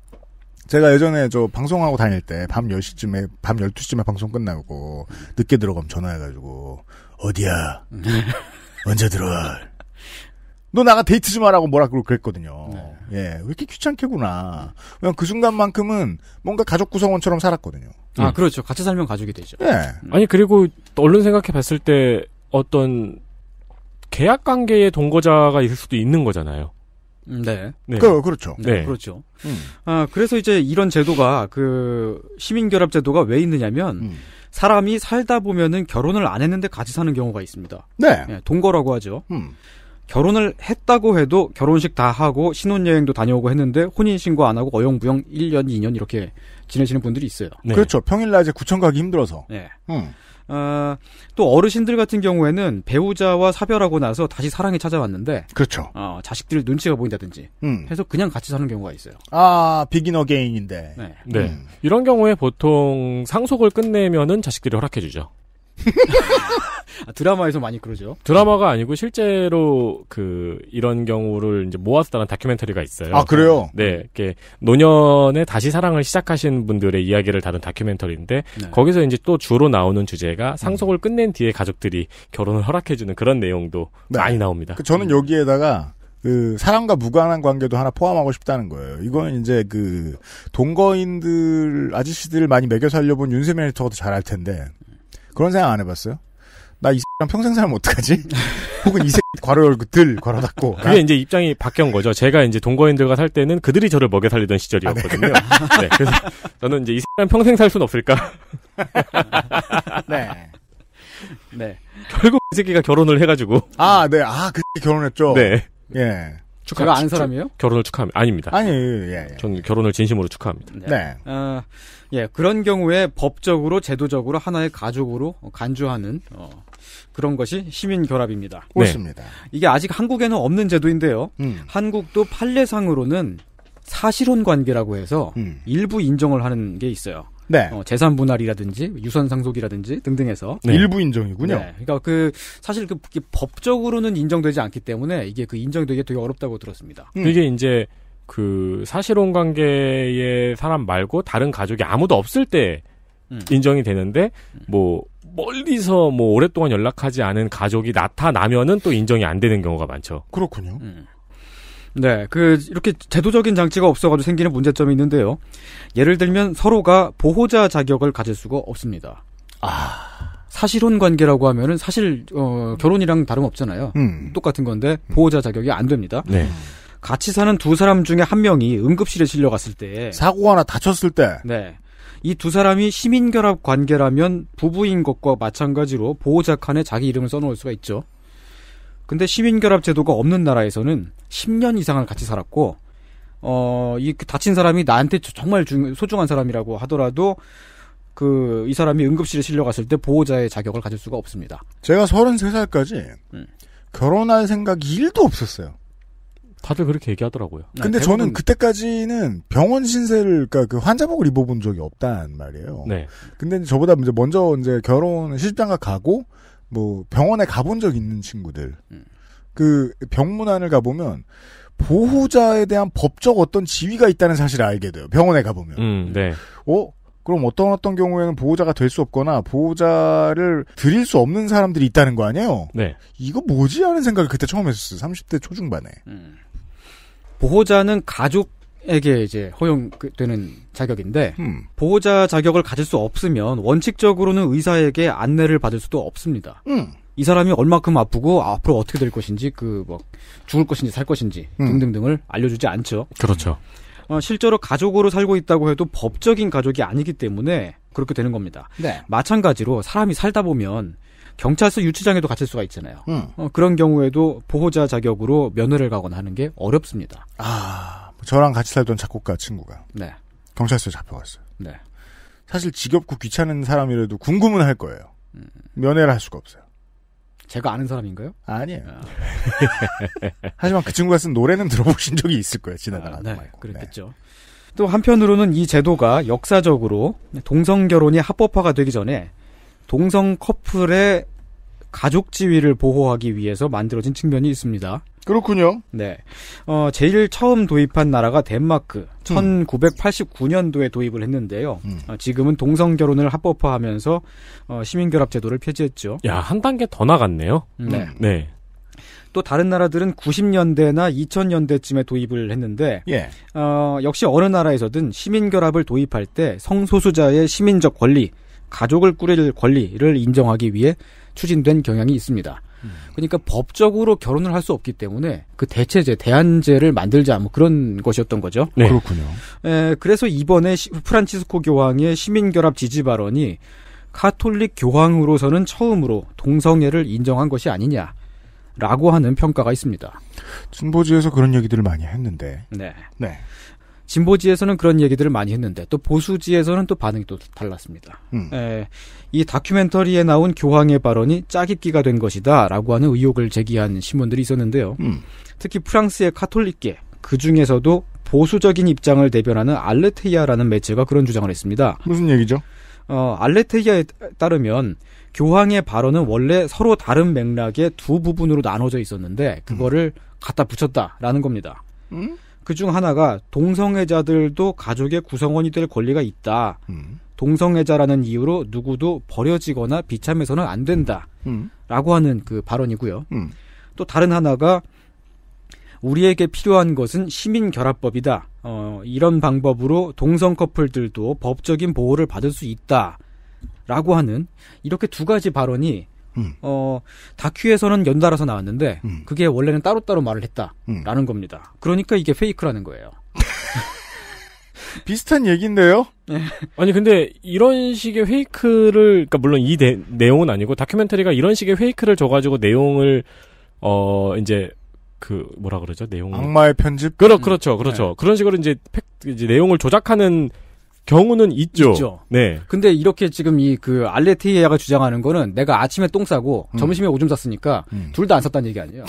제가 예전에 저 방송하고 다닐 때 밤 10시쯤에 밤 12시쯤에 방송 끝나고 늦게 들어가면 전화해 가지고 어디야? 음. 언제 들어와? 너 나가 데이트 좀 하라고 뭐라 그러고 그랬거든요. 네. 예, 왜 이렇게 귀찮게구나. 그냥 그 순간만큼은 뭔가 가족 구성원처럼 살았거든요. 아, 음. 그렇죠. 같이 살면 가족이 되죠. 예. 음. 아니, 그리고 얼른 생각해 봤을 때 어떤 계약 관계의 동거자가 있을 수도 있는 거잖아요. 음, 네. 네. 그, 그렇죠. 네. 네. 그렇죠. 음. 아, 그래서 이제 이런 제도가 그 시민결합 제도가 왜 있느냐면 음. 사람이 살다 보면은 결혼을 안 했는데 같이 사는 경우가 있습니다. 네. 네 동거라고 하죠. 음. 결혼을 했다고 해도 결혼식 다 하고 신혼여행도 다녀오고 했는데 혼인신고 안 하고 어영부영 1년, 2년 이렇게 지내시는 분들이 있어요. 네. 그렇죠. 평일낮에 구청 가기 힘들어서. 네. 음. 어, 또 어르신들 같은 경우에는 배우자와 사별하고 나서 다시 사랑이 찾아왔는데 그렇죠. 어, 자식들 눈치가 보인다든지 음. 해서 그냥 같이 사는 경우가 있어요. 아 비긴 어게인인데. 네. 네. 음. 이런 경우에 보통 상속을 끝내면은 자식들이 허락해 주죠. 아, 드라마에서 많이 그러죠. 드라마가 아니고 실제로 그 이런 경우를 이제 모아서 다는 다큐멘터리가 있어요. 아 그래요? 네, 이렇게 노년에 다시 사랑을 시작하신 분들의 이야기를 다룬 다큐멘터리인데 네. 거기서 이제 또 주로 나오는 주제가 상속을 끝낸 뒤에 가족들이 결혼을 허락해주는 그런 내용도 네. 많이 나옵니다. 그 저는 여기에다가 그 사람과 무관한 관계도 하나 포함하고 싶다는 거예요. 이건 이제 그 동거인들 아저씨들을 많이 매겨 살려본 윤세민 리터도 잘알 텐데 그런 생각 안 해봤어요? 나이 사람 평생 살면 어떡하지? 혹은 이 새끼 괄호 열고 들 괄호 닫고. 그게 아? 이제 입장이 바뀐 거죠. 제가 이제 동거인들과 살 때는 그들이 저를 먹여 살리던 시절이었거든요. 아, 네. 네, 그래서 저는 이제 이 사람 평생 살 수는 없을까? 네. 네. 결국 이 새끼가 결혼을 해가지고. 아, 네. 아, 그 새끼 결혼했죠. 네. 예. 축하, 제가 아는 사람이에요? 축, 결혼을 축하합니다. 아닙니다. 아니, 예, 예. 전 예. 결혼을 진심으로 축하합니다. 네. 네. 어, 예, 그런 경우에 법적으로, 제도적으로 하나의 가족으로 간주하는 어, 그런 것이 시민 결합입니다. 네. 그렇습니다. 네. 이게 아직 한국에는 없는 제도인데요. 음. 한국도 판례상으로는 사실혼 관계라고 해서 음. 일부 인정을 하는 게 있어요. 네. 어, 재산 분할이라든지 유산 상속이라든지 등등해서 네. 일부 인정이군요. 네. 그러니까 그 사실 그 법적으로는 인정되지 않기 때문에 이게 그 인정되기 되게 어렵다고 들었습니다. 음. 이게 이제 그 사실혼 관계의 사람 말고 다른 가족이 아무도 없을 때 음. 인정이 되는데 음. 뭐 멀리서 뭐 오랫동안 연락하지 않은 가족이 나타나면은 또 인정이 안 되는 경우가 많죠. 그렇군요. 음. 네, 그 이렇게 제도적인 장치가 없어가지고 생기는 문제점이 있는데요. 예를 들면 서로가 보호자 자격을 가질 수가 없습니다. 아. 사실혼 관계라고 하면은 사실 어, 결혼이랑 다름없잖아요. 음. 똑같은 건데 보호자 자격이 안 됩니다. 네. 같이 사는 두 사람 중에 한 명이 응급실에 실려갔을 때 사고 하나 다쳤을 때 네. 이 두 사람이 시민결합 관계라면 부부인 것과 마찬가지로 보호자 칸에 자기 이름을 써놓을 수가 있죠. 근데 시민결합 제도가 없는 나라에서는 10년 이상을 같이 살았고 어, 이 그 다친 사람이 나한테 정말 중, 소중한 사람이라고 하더라도 그 이 사람이 응급실에 실려갔을 때 보호자의 자격을 가질 수가 없습니다. 제가 33살까지 음. 결혼할 생각 1도 없었어요. 다들 그렇게 얘기하더라고요. 네, 근데 대부분... 저는 그때까지는 병원 신세를 그러니까 그 환자복을 입어본 적이 없단 말이에요. 네. 근데 저보다 먼저 이제 결혼 시집장가 가고 뭐 병원에 가본 적 있는 친구들 그 병문안을 가보면 보호자에 대한 법적 어떤 지위가 있다는 사실을 알게 돼요. 병원에 가보면. 음, 네. 어? 그럼 어떤 어떤 경우에는 보호자가 될 수 없거나 보호자를 드릴 수 없는 사람들이 있다는 거 아니에요? 네. 이거 뭐지? 하는 생각을 그때 처음 했었어요. 30대 초중반에. 음. 보호자는 가족 에게 이제 허용되는 그, 자격인데 음. 보호자 자격을 가질 수 없으면 원칙적으로는 의사에게 안내를 받을 수도 없습니다. 음. 이 사람이 얼마큼 아프고 앞으로 어떻게 될 것인지 그 뭐 죽을 것인지 살 것인지 음. 등등등을 알려주지 않죠. 그렇죠. 어, 실제로 가족으로 살고 있다고 해도 법적인 가족이 아니기 때문에 그렇게 되는 겁니다. 네. 마찬가지로 사람이 살다 보면 경찰서 유치장에도 갇힐 수가 있잖아요. 음. 어, 그런 경우에도 보호자 자격으로 면회를 가거나 하는 게 어렵습니다. 아. 저랑 같이 살던 작곡가 친구가 네. 경찰서에 잡혀갔어요. 네. 사실 지겹고 귀찮은 사람이라도 궁금은 할 거예요. 음. 면회를 할 수가 없어요. 제가 아는 사람인가요? 아니에요. 아. 하지만 그 친구가 쓴 노래는 들어보신 적이 있을 거예요. 지나가다 아, 네, 말고. 그랬겠죠. 네. 또 한편으로는 이 제도가 역사적으로 동성 결혼이 합법화가 되기 전에 동성 커플의 가족 지위를 보호하기 위해서 만들어진 측면이 있습니다. 그렇군요. 네. 어, 제일 처음 도입한 나라가 덴마크. 1989년도에 음. 도입을 했는데요. 음. 어, 지금은 동성 결혼을 합법화하면서 어, 시민 결합 제도를 폐지했죠. 야, 한 단계 더 나갔네요. 음. 네. 네. 또 다른 나라들은 90년대나 2000년대쯤에 도입을 했는데 예. 어, 역시 어느 나라에서든 시민 결합을 도입할 때 성소수자의 시민적 권리, 가족을 꾸릴 권리를 인정하기 위해 추진된 경향이 있습니다. 그러니까 법적으로 결혼을 할 수 없기 때문에 그 대체제, 대안제를 만들자 뭐 그런 것이었던 거죠. 네. 그렇군요. 에, 예, 그래서 이번에 시, 프란치스코 교황의 시민결합 지지 발언이 카톨릭 교황으로서는 처음으로 동성애를 인정한 것이 아니냐. 라고 하는 평가가 있습니다. 진보지에서 그런 얘기들을 많이 했는데. 네. 네. 진보지에서는 그런 얘기들을 많이 했는데 또 보수지에서는 또 반응이 또 달랐습니다. 음. 에, 예. 이 다큐멘터리에 나온 교황의 발언이 짜깁기가 된 것이다라고 하는 의혹을 제기한 신문들이 있었는데요. 음. 특히 프랑스의 카톨릭계 그 중에서도 보수적인 입장을 대변하는 알레테이아라는 매체가 그런 주장을 했습니다. 무슨 얘기죠? 어, 알레테이아에 따르면 교황의 발언은 원래 서로 다른 맥락의 두 부분으로 나눠져 있었는데 그거를 음. 갖다 붙였다라는 겁니다. 음? 그중 하나가 동성애자들도 가족의 구성원이 될 권리가 있다. 음. 동성애자라는 이유로 누구도 버려지거나 비참해서는 안 된다. 음. 음. 라고 하는 그 발언이고요. 음. 또 다른 하나가 우리에게 필요한 것은 시민결합법이다. 어, 이런 방법으로 동성 커플들도 법적인 보호를 받을 수 있다. 라고 하는 이렇게 두 가지 발언이 음. 어, 다큐에서는 연달아서 나왔는데 음. 그게 원래는 따로따로 말을 했다라는 음. 겁니다. 그러니까 이게 페이크라는 거예요. 비슷한 얘기인데요? 네. 아니 근데 이런 식의 페이크를 그니까 물론 이 내, 내용은 아니고 다큐멘터리가 이런 식의 페이크를 줘 가지고 내용을 어 이제 그 뭐라 그러죠 내용 악마의 편집 그렇 그렇죠 음. 그렇죠 네. 그런 식으로 이제, 팩, 이제 내용을 조작하는 경우는 있죠. 있죠. 네. 근데 이렇게 지금 이 그 알레테이아가 주장하는 거는 내가 아침에 똥 싸고 음. 점심에 오줌 쌌으니까 음. 둘다 안 쌌다는 얘기 아니에요.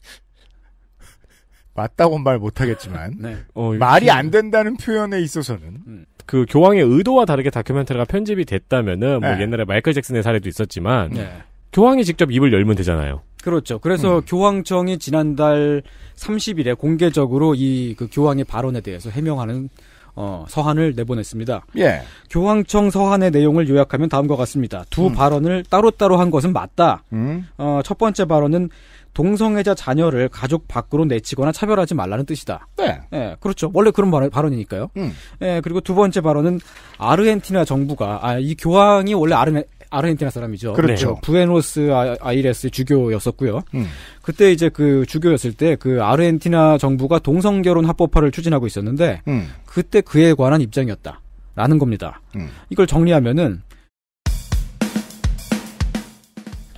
맞다고는 말 못하겠지만 네. 어, 말이 안 된다는 표현에 있어서는 음. 그 교황의 의도와 다르게 다큐멘터리가 편집이 됐다면은 뭐 네. 뭐 옛날에 마이클 잭슨의 사례도 있었지만 네. 교황이 직접 입을 열면 되잖아요. 그렇죠. 그래서 음. 교황청이 지난달 30일에 공개적으로 이그 교황의 발언에 대해서 해명하는 어, 서한을 내보냈습니다. 예. 교황청 서한의 내용을 요약하면 다음과 같습니다. 두 음. 발언을 따로따로 한 것은 맞다. 음. 어, 첫 번째 발언은 동성애자 자녀를 가족 밖으로 내치거나 차별하지 말라는 뜻이다. 네. 예, 그렇죠. 원래 그런 발언, 이니까요 음. 예, 그리고 두 번째 발언은 아르헨티나 정부가, 아, 이 교황이 원래 아르헨, 아르헨티나 사람이죠. 그렇죠. 네. 부에노스 아, 아이레스 주교였었고요. 음. 그때 이제 그 주교였을 때 그 아르헨티나 정부가 동성 결혼 합법화를 추진하고 있었는데 음. 그때 그에 관한 입장이었다라는 겁니다. 음. 이걸 정리하면은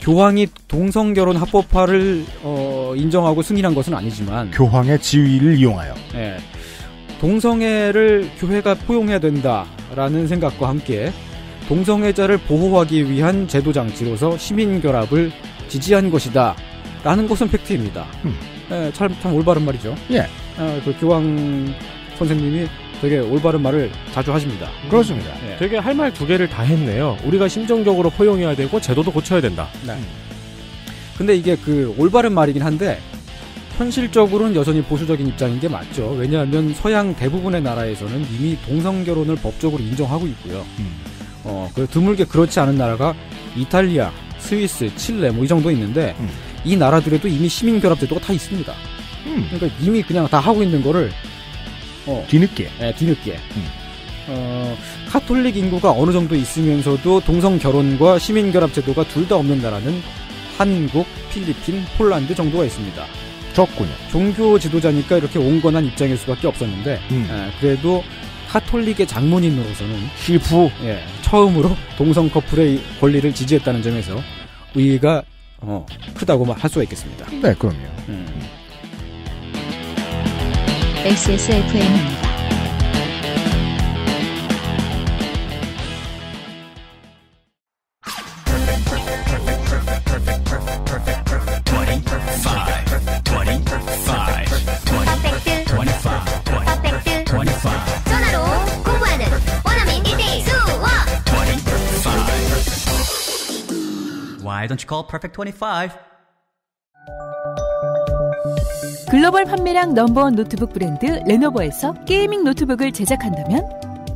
교황이 동성 결혼 합법화를 어, 인정하고 승인한 것은 아니지만 교황의 지위를 이용하여 예, 동성애를 교회가 포용해야 된다라는 생각과 함께 동성애자를 보호하기 위한 제도 장치로서 시민 결합을 지지한 것이다. 라는 것은 팩트입니다. 음. 예, 참, 참 올바른 말이죠. 예. 예, 그 교황 선생님이 되게 올바른 말을 자주 하십니다. 음. 그렇습니다. 예. 되게 할 말 두 개를 다 했네요. 우리가 심정적으로 포용해야 되고 제도도 고쳐야 된다. 네. 음. 근데 이게 그 올바른 말이긴 한데 현실적으로는 여전히 보수적인 입장인 게 맞죠. 왜냐하면 서양 대부분의 나라에서는 이미 동성 결혼을 법적으로 인정하고 있고요. 음. 어, 그 드물게 그렇지 않은 나라가 이탈리아, 스위스, 칠레 뭐 이 정도 있는데 음. 이 나라들에도 이미 시민 결합 제도가 다 있습니다. 음. 그러니까 이미 그냥 다 하고 있는 거를 어, 뒤늦게, 예, 뒤늦게. 음. 어, 카톨릭 인구가 어느 정도 있으면서도 동성 결혼과 시민 결합 제도가 둘 다 없는 나라는 한국, 필리핀, 폴란드 정도가 있습니다. 적군요. 종교 지도자니까 이렇게 온건한 입장일 수밖에 없었는데 음. 예, 그래도 카톨릭의 장모님으로서는 실부 예, 처음으로 동성 커플의 권리를 지지했다는 점에서 의의가 어, 크다고 할 수가 있겠습니다. 네, 그럼요. 음. XSFM입니다. don't you call Perfect 25? 글로벌 판매량 넘버원 노트북 브랜드 레노버에서 게이밍 노트북을 제작한다면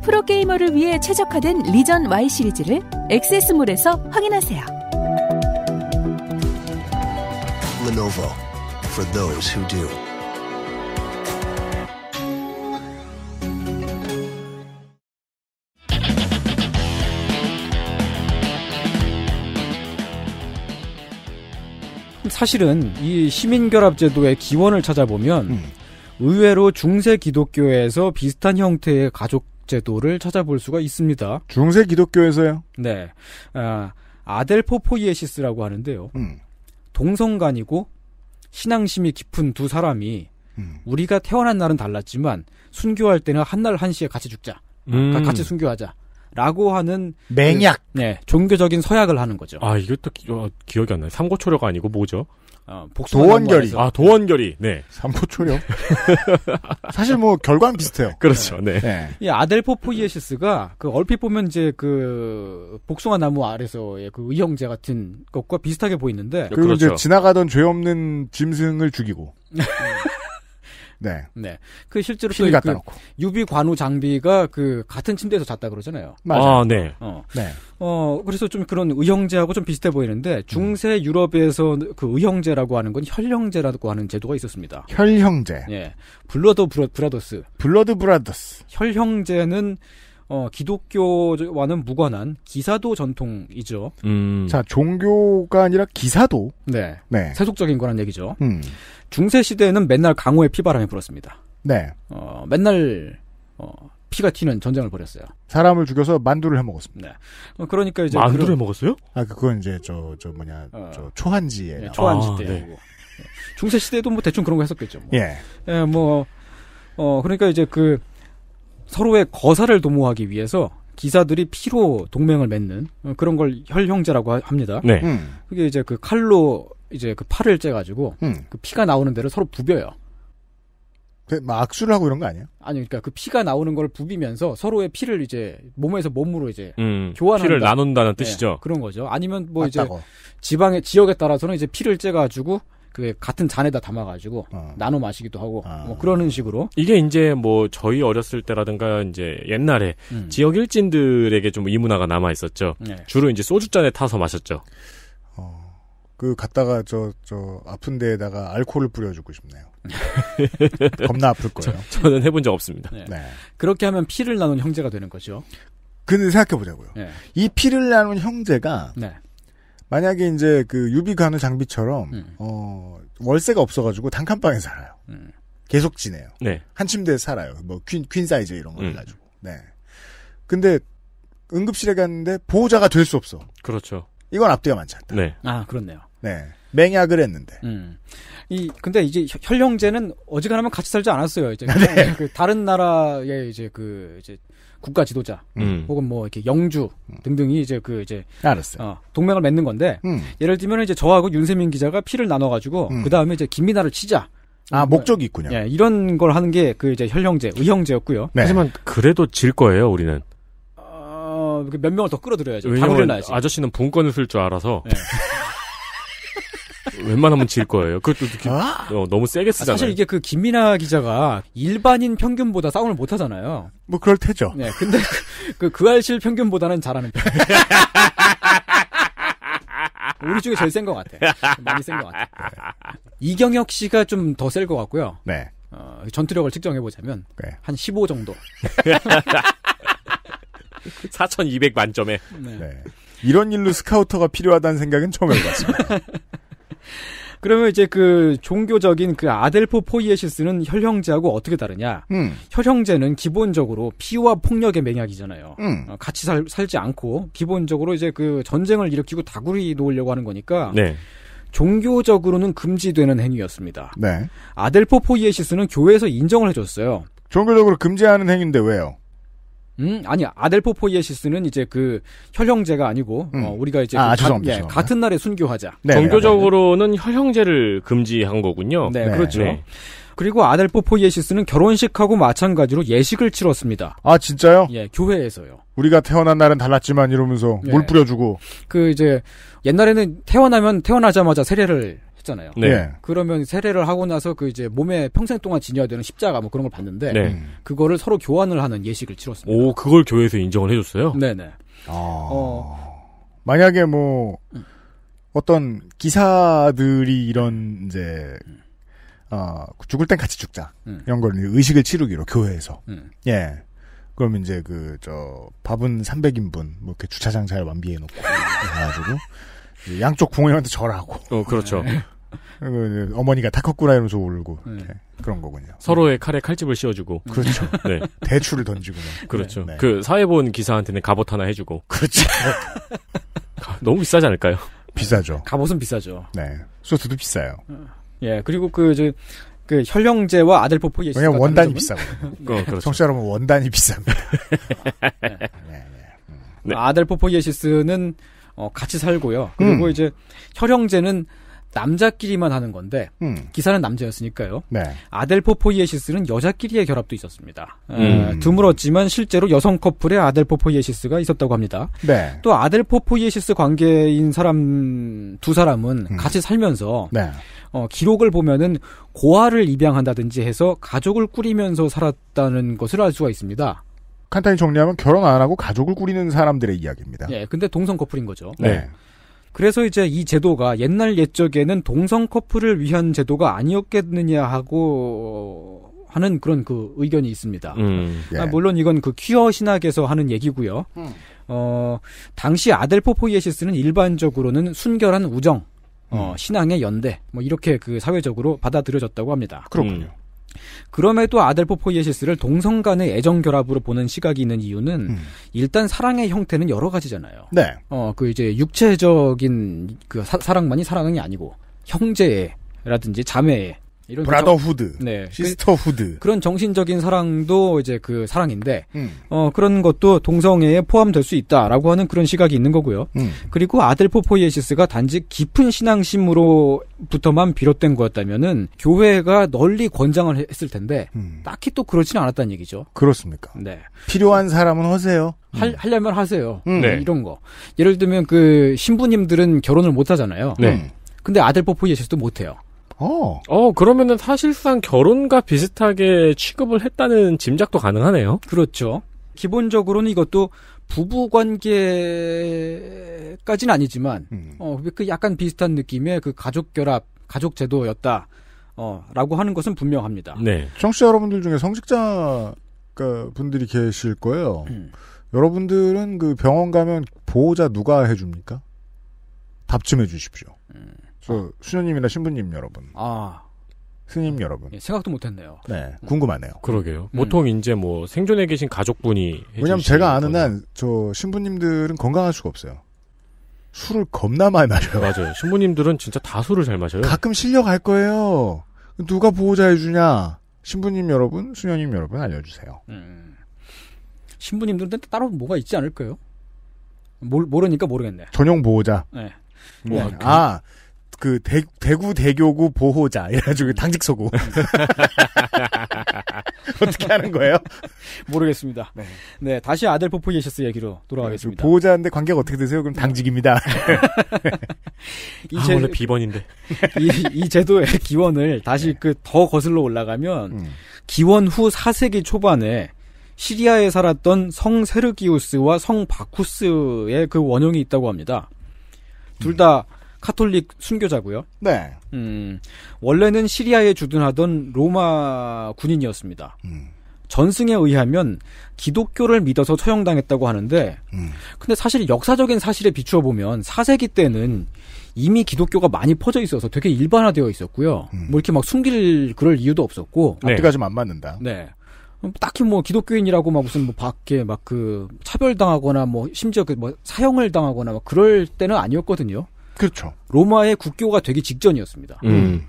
프로게이머를 위해 최적화된 리전 Y 시리즈를 액세스몰에서 확인하세요. Lenovo for those who do. 사실은 이 시민결합제도의 기원을 찾아보면 음. 의외로 중세 기독교에서 비슷한 형태의 가족 제도를 찾아볼 수가 있습니다. 중세 기독교에서요? 네. 아, 아델포포이에시스라고 하는데요. 음. 동성간이고 신앙심이 깊은 두 사람이 음. 우리가 태어난 날은 달랐지만 순교할 때는 한 날 한시에 같이 죽자. 음. 같이 순교하자. 라고 하는 그 맹약. 그, 네, 종교적인 서약을 하는 거죠. 아, 이것도 기, 어, 기억이 안 나요. 삼고초려가 아니고 뭐죠? 어, 도원결의. 아, 도원결의. 네. 삼고초려. 사실 뭐 결과는 비슷해요. 그렇죠. 네. 네. 네. 이 아델포 포이에시스가 그 얼핏 보면 이제 그 복숭아 나무 아래서의 그 의형제 같은 것과 비슷하게 보이는데 그리고 그렇죠. 이제 지나가던 죄 없는 짐승을 죽이고 네. 네. 그 실제로 또 갖다 그 유비 관우 장비가 그 같은 침대에서 잤다 그러잖아요. 맞아요. 아, 네. 어. 네. 어, 그래서 좀 그런 의형제하고 좀 비슷해 보이는데 중세 음. 유럽에서 그 의형제라고 하는 건 혈형제라고 하는 제도가 있었습니다. 혈형제. 예. 블러드 브라더스. 블러드 브라더스. 혈형제는 어, 기독교와는 무관한 기사도 전통이죠. 음. 자, 종교가 아니라 기사도. 네. 네. 세속적인 거란 얘기죠. 음. 중세 시대에는 맨날 강호의 피바람이 불었습니다. 네. 어, 맨날 어, 피가 튀는 전쟁을 벌였어요. 사람을 죽여서 만두를 해 먹었습니다. 네. 어, 그러니까 이제 만두를 그런... 해 먹었어요? 아, 그, 그건 이제 저 저 뭐냐 어. 저 초한지에 네, 초한지 아, 네. 중세 시대도 에뭐 대충 그런 거 했었겠죠. 뭐. 예. 예, 뭐 어, 그러니까 이제 그 서로의 거사를 도모하기 위해서 기사들이 피로 동맹을 맺는 어, 그런 걸 혈형제라고 합니다. 네. 음. 그게 이제 그 칼로 이제 그 팔을 째가지고 음. 그 피가 나오는 데를 서로 부벼요. 막 악수를 하고 이런 거 아니에요? 아니, 그러니까 그 피가 나오는 걸 부비면서 서로의 피를 이제 몸에서 몸으로 이제 음, 교환하는 피를 나눈다는 네, 뜻이죠. 네, 그런 거죠. 아니면 뭐 맞다고. 이제 지방의 지역에 따라서는 이제 피를 째가지고 그 같은 잔에다 담아가지고 어. 나눠 마시기도 하고 아. 뭐 그러는 식으로 이게 이제 뭐 저희 어렸을 때라든가 이제 옛날에 음. 지역 일진들에게 좀 이 문화가 남아 있었죠. 네. 주로 이제 소주잔에 타서 마셨죠. 어, 그 갔다가 저 저 아픈 데에다가 알코올을 뿌려주고 싶네요. 겁나 아플 거예요. 저, 는 해본 적 없습니다. 네. 네. 그렇게 하면 피를 나눈 형제가 되는 거죠. 근데 생각해 보자고요. 네. 이 피를 나눈 형제가 네. 만약에 이제 그 유비 간호 장비처럼 음. 어 월세가 없어가지고 단칸방에 살아요. 음. 계속 지내요. 네. 한 침대에 살아요. 뭐퀸퀸 사이즈 이런 걸 음. 가지고. 네. 근데 응급실에 갔는데 보호자가 될 수 없어. 그렇죠. 이건 앞뒤가 많지 않다. 네. 아 그렇네요. 네. 맹약을 했는데. 음. 이 근데 이제 혈, 혈형제는 어지간하면 같이 살지 않았어요. 이제 네. 그 다른 나라의 이제 그 이제 국가 지도자 음. 혹은 뭐 이렇게 영주 등등이 이제 그 이제 알았어요. 어, 동맹을 맺는 건데 음. 예를 들면 이제 저하고 윤세민 기자가 피를 나눠 가지고 음. 그다음에 이제 김민아를 치자. 아, 목적이 있군요. 예, 이런 걸 하는 게 그 이제 혈형제, 의형제였고요. 네. 하지만 그래도 질 거예요, 우리는. 어, 그 몇 명을 더 끌어들여야죠. 지 아저씨는 분권을 쓸 줄 알아서. 네. 웬만하면 질 거예요. 그것도 특히 아? 어, 너무 세게 아, 쓰잖아요. 사실 이게 그 김민아 기자가 일반인 평균보다 싸움을 못 하잖아요. 뭐 그럴 테죠. 네, 근데 그, 그, 그 알실 평균보다는 잘하는 편. 우리 중에 제일 센 것 같아. 많이 센 것 같아. 네. 이경혁 씨가 좀 더 셀 것 같고요. 네. 어, 전투력을 측정해 보자면 네. 한15 정도. 4,200 만점에. 네. 네. 이런 일로 스카우터가 필요하다는 생각은 처음 해봤습니다. 그러면 이제 그 종교적인 그 아델포 포이에시스는 혈형제하고 어떻게 다르냐? 음. 혈형제는 기본적으로 피와 폭력의 맹약이잖아요. 음. 어, 같이 살, 살지 않고 기본적으로 이제 그 전쟁을 일으키고 다구리 놓으려고 하는 거니까 네. 종교적으로는 금지되는 행위였습니다. 네. 아델포 포이에시스는 교회에서 인정을 해줬어요. 종교적으로 금지하는 행위인데 왜요? 음 아니 아델포 포이에시스는 이제 그 혈형제가 아니고 음. 어, 우리가 이제 아, 그 아, 가, 예, 같은 날에 순교하자. 네, 네, 네, 종교적으로는 혈형제를 금지한 거군요. 네, 네 그렇죠. 그리고 아델포포 예시스는 결혼식하고 마찬가지로 예식을 치렀습니다. 아 진짜요? 예, 교회에서요. 우리가 태어난 날은 달랐지만 이러면서 예. 물 뿌려주고. 그 이제 옛날에는 태어나면 태어나자마자 세례를 했잖아요. 네. 네. 그러면 세례를 하고 나서 그 이제 몸에 평생 동안 지녀야 되는 십자가 뭐 그런 걸 봤는데 네. 그거를 서로 교환을 하는 예식을 치렀습니다. 오, 그걸 교회에서 인정을 해줬어요? 네네. 아... 어... 만약에 뭐 음. 어떤 기사들이 이런 이제 어, 죽을 땐 같이 죽자. 음. 이런 걸 의식을 치르기로 교회에서. 음. 예. 그러면 이제 그 저 밥은 300인분 뭐 이렇게 주차장 잘 완비해 놓고 해가지고 양쪽 부모님한테 절하고. 어 그렇죠. 예. 어머니가 타컸구라 이러면서 울고 네. 그런 거군요. 서로의 칼에 칼집을 씌워주고 음. 그렇죠. 음. 네. 대출을 던지고 그렇죠. 네. 그 사회본 기사한테는 갑옷 하나 해주고 그렇죠. 너무 비싸지 않을까요? 비싸죠. 갑옷은 비싸죠. 네, 소스도 비싸요. 예, 그리고 그, 저, 그, 현령제와 아들 포포 예시. 왜냐면 원단이 비싸고. 네. 어, 그렇죠. 청취자 여러분, 원단이 비쌉니다. 네, 네, 네. 그 아들 포포 예시스는, 어, 같이 살고요. 그리고 음. 이제, 혈형제는 남자끼리만 하는 건데 음. 기사는 남자였으니까요. 네. 아델포포이에시스는 여자끼리의 결합도 있었습니다. 음. 에, 드물었지만 실제로 여성 커플의 아델포포이에시스가 있었다고 합니다. 네. 또 아델포포이에시스 관계인 사람 두 사람은 음. 같이 살면서 네. 어, 기록을 보면은 고아를 입양한다든지 해서 가족을 꾸리면서 살았다는 것을 알 수가 있습니다. 간단히 정리하면 결혼 안 하고 가족을 꾸리는 사람들의 이야기입니다. 예, 근데 동성 커플인 거죠. 네. 어. 그래서 이제 이 제도가 옛날 옛적에는 동성 커플을 위한 제도가 아니었겠느냐 하고 하는 그런 그 의견이 있습니다. 음, 아, 예. 아, 물론 이건 그 퀴어 신학에서 하는 얘기고요. 음. 어, 당시 아델포 포이에시스는 일반적으로는 순결한 우정, 어, 음. 신앙의 연대, 뭐 이렇게 그 사회적으로 받아들여졌다고 합니다. 그렇군요. 음. 그럼에도 아델포 포이에시스를 동성 간의 애정 결합으로 보는 시각이 있는 이유는 음. 일단 사랑의 형태는 여러 가지잖아요. 네. 어, 그 이제 육체적인 그 사, 랑만이 사랑이 아니고 형제라든지 자매 이런 그 브라더후드, 네, 그 시스터후드 그런 정신적인 사랑도 이제 그 사랑인데 음. 어 그런 것도 동성애에 포함될 수 있다라고 하는 그런 시각이 있는 거고요. 음. 그리고 아델포 포이에시스가 단지 깊은 신앙심으로부터만 비롯된 거였다면은 교회가 널리 권장을 했을 텐데 음. 딱히 또 그렇지는 않았다는 얘기죠. 그렇습니까? 네. 필요한 사람은 하세요. 음. 할, 하려면 하세요. 음. 네. 이런 거. 예를 들면 그 신부님들은 결혼을 못 하잖아요. 네. 음. 근데 아델포 포이에시스도 못 해요. 어. 어, 그러면은 사실상 결혼과 비슷하게 취급을 했다는 짐작도 가능하네요. 그렇죠. 기본적으로는 이것도 부부 관계까지는 아니지만, 음. 어, 그 약간 비슷한 느낌의 그 가족 결합, 가족 제도였다. 어, 라고 하는 것은 분명합니다. 네. 청취자 여러분들 중에 성직자 그, 분들이 계실 거예요. 음. 여러분들은 그 병원 가면 보호자 누가 해줍니까? 답 좀 해주십시오. 음. 그 수녀님이나 신부님 여러분. 아. 스님 여러분. 예, 생각도 못했네요. 네, 궁금하네요. 그러게요. 음. 보통 이제 뭐생존에 계신 가족분이. 왜냐면 제가 아는 한저 신부님들은 건강할 수가 없어요. 술을 겁나 많이 마셔요. 맞아요. 신부님들은 진짜 다 술을 잘 마셔요. 가끔 실려갈 거예요. 누가 보호자해주냐. 신부님 여러분, 수녀님 여러분 알려주세요. 음. 신부님들은 따로 뭐가 있지 않을까요? 모르, 모르니까 모르겠네. 전용 보호자. 네. 네. 와, 그... 아, 그 대, 대구 대교구 보호자 이래가지고 그 당직 서고 어떻게 하는 거예요? 모르겠습니다. 네. 네 다시 아델 포포예에셔스 얘기로 돌아가겠습니다. 네, 보호자인데 관계가 어떻게 되세요? 그럼 당직입니다. 이 아, 제, 원래 비번인데 이, 이 제도의 기원을 다시 네. 그더 거슬러 올라가면 음. 기원 후 4세기 초반에 시리아에 살았던 성 세르기우스와 성 바쿠스의 그 원형이 있다고 합니다. 둘다 음. 카톨릭 순교자고요. 네. 음, 원래는 시리아에 주둔하던 로마 군인이었습니다. 음. 전승에 의하면 기독교를 믿어서 처형당했다고 하는데, 음. 근데 사실 역사적인 사실에 비추어 보면 4세기 때는 이미 기독교가 많이 퍼져 있어서 되게 일반화되어 있었고요. 음. 뭐 이렇게 막 숨길 그럴 이유도 없었고. 앞뒤가 네. 좀안 맞는다. 네. 딱히 뭐 기독교인이라고 막 무슨 뭐 밖에 막 그 차별당하거나 뭐 심지어 그 뭐 사형을 당하거나 막 그럴 때는 아니었거든요. 그렇죠. 로마의 국교가 되기 직전이었습니다. 음. 음.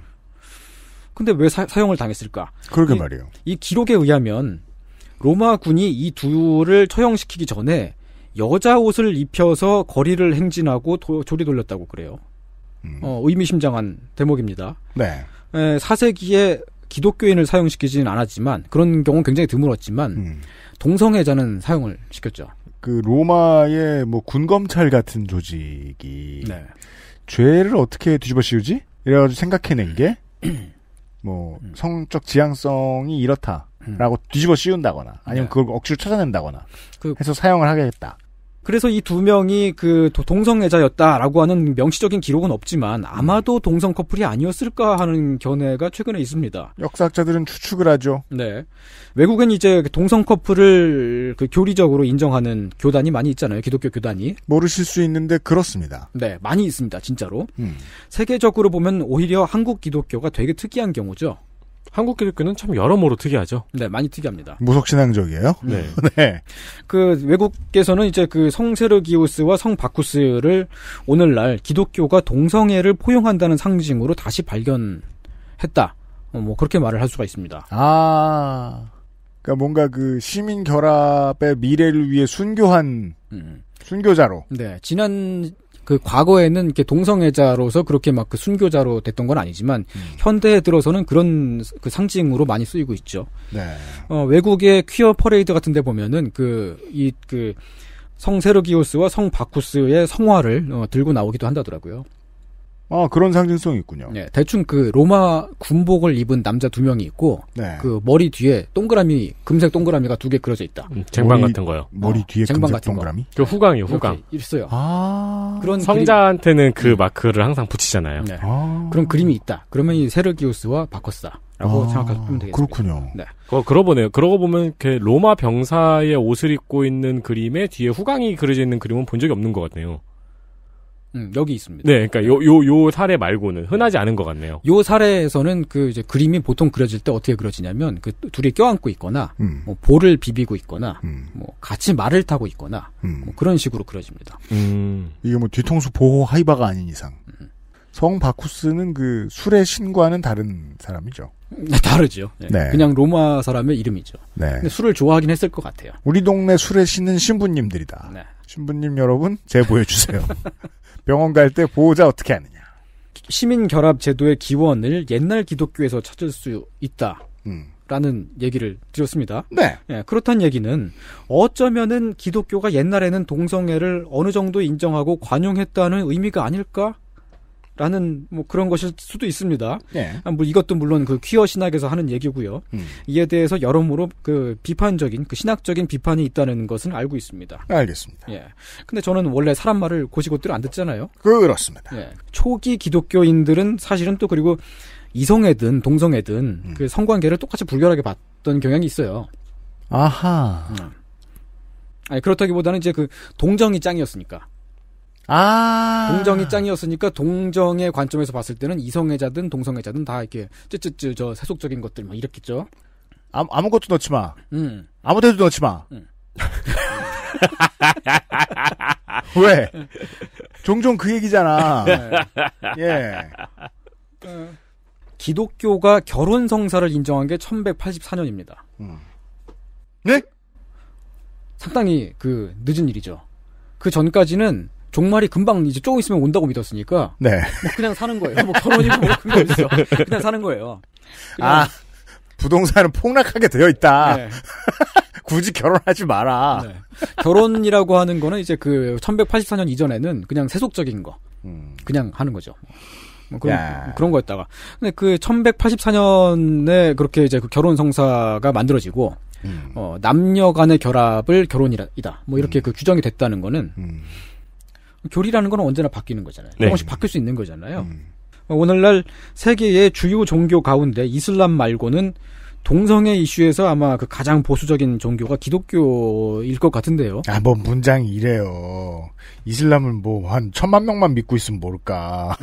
근데 왜 사, 용을 당했을까? 그러게 이, 말이에요. 이 기록에 의하면 로마군이 이 둘을 처형시키기 전에 여자 옷을 입혀서 거리를 행진하고 도, 조리 돌렸다고 그래요. 음. 어, 의미심장한 대목입니다. 네. 에, 4세기에 기독교인을 사용시키지는 않았지만 그런 경우는 굉장히 드물었지만 음. 동성애자는 사용을 시켰죠. 그 로마의 뭐 군검찰 같은 조직이 네. 죄를 어떻게 뒤집어 씌우지? 이래가지고 생각해낸 게, 뭐, 성적 지향성이 이렇다라고 뒤집어 씌운다거나, 아니면 네. 그걸 억지로 찾아낸다거나, 그 해서 사용을 하게 했다. 그래서 이 두 명이 그 동성애자였다라고 하는 명시적인 기록은 없지만 아마도 동성 커플이 아니었을까 하는 견해가 최근에 있습니다. 역사학자들은 추측을 하죠. 네. 외국엔 이제 그 동성 커플을 그 교리적으로 인정하는 교단이 많이 있잖아요. 기독교 교단이. 모르실 수 있는데 그렇습니다. 네. 많이 있습니다. 진짜로. 음. 세계적으로 보면 오히려 한국 기독교가 되게 특이한 경우죠. 한국 기독교는 참 여러모로 특이하죠. 네, 많이 특이합니다. 무속신앙적이에요. 네. 네. 네. 그 외국에서는 이제 그 성세르기우스와 성바쿠스를 오늘날 기독교가 동성애를 포용한다는 상징으로 다시 발견했다. 어, 뭐 그렇게 말을 할 수가 있습니다. 아. 그러니까 뭔가 그 시민 결합의 미래를 위해 순교한 음. 순교자로. 네, 지난 그 과거에는 이렇게 동성애자로서 그렇게 막 그 순교자로 됐던 건 아니지만 음. 현대에 들어서는 그런 그 상징으로 많이 쓰이고 있죠. 네. 어, 외국의 퀴어 퍼레이드 같은 데 보면은 그 이 그 성세르기오스와 성바쿠스의 성화를 어, 들고 나오기도 한다더라고요. 아, 그런 상징성이 있군요. 네, 대충 그 로마 군복을 입은 남자 두 명이 있고, 네. 그 머리 뒤에 동그라미, 금색 동그라미가 두 개 그려져 있다. 음, 쟁반 머리, 같은 거요. 머리 어, 뒤에 어, 금색 동그라미? 그 후광이요, 후광. 있어요. 아. 그런 성자한테는 그 그림... 마크를 항상 붙이잖아요. 네. 아. 그런 그림이 있다. 그러면 이 세르기우스와 바커스다. 라고 아, 생각하시면 되겠습니다. 그렇군요. 네. 어, 그러고 보네요. 그러고 보면 이렇게 로마 병사의 옷을 입고 있는 그림에 뒤에 후광이 그려져 있는 그림은 본 적이 없는 것 같네요. 음, 여기 있습니다. 네, 그러니까 요요요 사례 말고는 흔하지 않은 것 같네요. 요 사례에서는 그 이제 그림이 보통 그려질 때 어떻게 그려지냐면 그 둘이 껴안고 있거나 음. 뭐 볼을 비비고 있거나 음. 뭐 같이 말을 타고 있거나 음. 뭐 그런 식으로 그려집니다. 음. 이게 뭐 뒤통수 보호 하이바가 아닌 이상 성 바쿠스는 그 술의 신과는 다른 사람이죠. 네, 다르죠. 네. 네. 그냥 로마 사람의 이름이죠. 네. 근데 술을 좋아하긴 했을 것 같아요. 우리 동네 술의 신은 신부님들이다. 네. 신부님 여러분, 제 보여주세요. 병원 갈 때 보호자 어떻게 하느냐. 시민 결합 제도의 기원을 옛날 기독교에서 찾을 수 있다. 음. 라는 얘기를 드렸습니다. 네. 예, 그렇단 얘기는 어쩌면은 기독교가 옛날에는 동성애를 어느 정도 인정하고 관용했다는 의미가 아닐까 라는 뭐 그런 것일 수도 있습니다. 네. 아, 뭐 이것도 물론 그 퀴어 신학에서 하는 얘기고요. 음. 이에 대해서 여러모로 그 비판적인 그 신학적인 비판이 있다는 것은 알고 있습니다. 알겠습니다. 예. 근데 저는 원래 사람 말을 고시고대로 안 듣잖아요. 그렇습니다. 예. 초기 기독교인들은 사실은 또 그리고 이성애든 동성애든 음. 그 성관계를 똑같이 불결하게 봤던 경향이 있어요. 아하. 음. 아니 그렇다기보다는 이제 그 동정이 짱이었으니까. 아. 동정이 짱이었으니까 동정의 관점에서 봤을 때는 이성애자든 동성애자든 다 이렇게 쯔쯔쯔 저 세속적인 것들 막이렇겠죠 아무 아무것도 넣지 마. 음. 아무 데도 넣지 마. 음. 왜? 종종 그 얘기잖아. 네. 예. 어. 기독교가 결혼 성사를 인정한 게 1184년입니다. 음. 네? 상당히 그 늦은 일이죠. 그 전까지는 종말이 금방 이제 조금 있으면 온다고 믿었으니까. 네. 뭐 그냥 사는 거예요. 뭐 결혼이고 뭐 그런 거 있어. 그냥 사는 거예요. 그냥 아, 부동산은 폭락하게 되어 있다. 네. 굳이 결혼하지 마라. 네. 결혼이라고 하는 거는 이제 그 1184년 이전에는 그냥 세속적인 거. 음. 그냥 하는 거죠. 뭐 그런, 그런 거였다가. 근데 그 1184년에 그렇게 이제 그 결혼 성사가 만들어지고, 음. 어, 남녀 간의 결합을 결혼이다. 뭐 이렇게 음. 그 규정이 됐다는 거는, 음. 교리라는 건 언제나 바뀌는 거잖아요. 네. 조금씩 바뀔 수 있는 거잖아요. 음. 어, 오늘날 세계의 주요 종교 가운데 이슬람 말고는 동성애 이슈에서 아마 그 가장 보수적인 종교가 기독교일 것 같은데요. 아, 뭐 문장이 이래요. 이슬람을 뭐 한 천만 명만 믿고 있으면 모를까.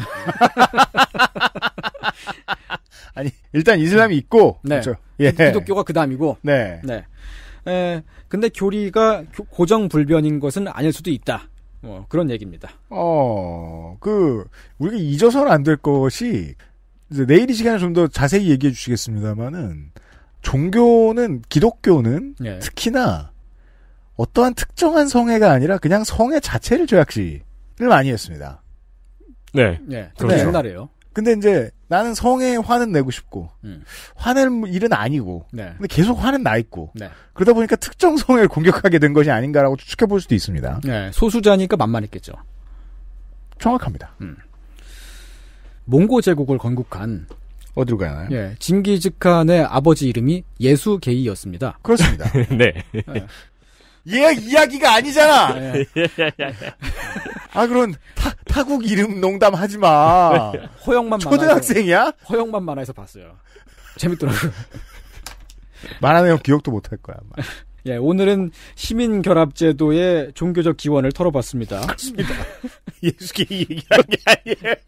아니, 일단 이슬람이 있고 네. 그렇죠? 예. 기독교가 그다음이고. 네. 네. 에, 근데 교리가 고정 불변인 것은 아닐 수도 있다. 뭐 그런 얘기입니다. 어, 그 우리가 잊어서는 안 될 것이 내일 이 시간에 좀 더 자세히 얘기해 주시겠습니다만은 종교는 기독교는 예. 특히나 어떠한 특정한 성애가 아니라 그냥 성애 자체를 조약시를 많이 했습니다. 네, 예, 그렇죠. 옛날에요. 근데 이제 나는 성에 화는 내고 싶고 음. 화낼 일은 아니고 네. 근데 계속 화는 나 있고 네. 그러다 보니까 특정 성을 공격하게 된 것이 아닌가라고 추측해 볼 수도 있습니다. 네, 소수자니까 만만했겠죠. 정확합니다. 음. 몽고 제국을 건국한 어디로 가나요? 예, 징기즈칸의 아버지 이름이 예수 게이였습니다. 그렇습니다. 네. 예. 이야기가 아니잖아. 예. 아 그런 타국 이름 농담 하지 마. 네. 허영만 초등학생이야? 허영만 만화에서 봤어요. 재밌더라고. 만화내용 기억도 못할 거야. 아마. 예, 오늘은 시민결합제도의 종교적 기원을 털어봤습니다. 맞습니다. 예수께 얘기한 게 아니에요.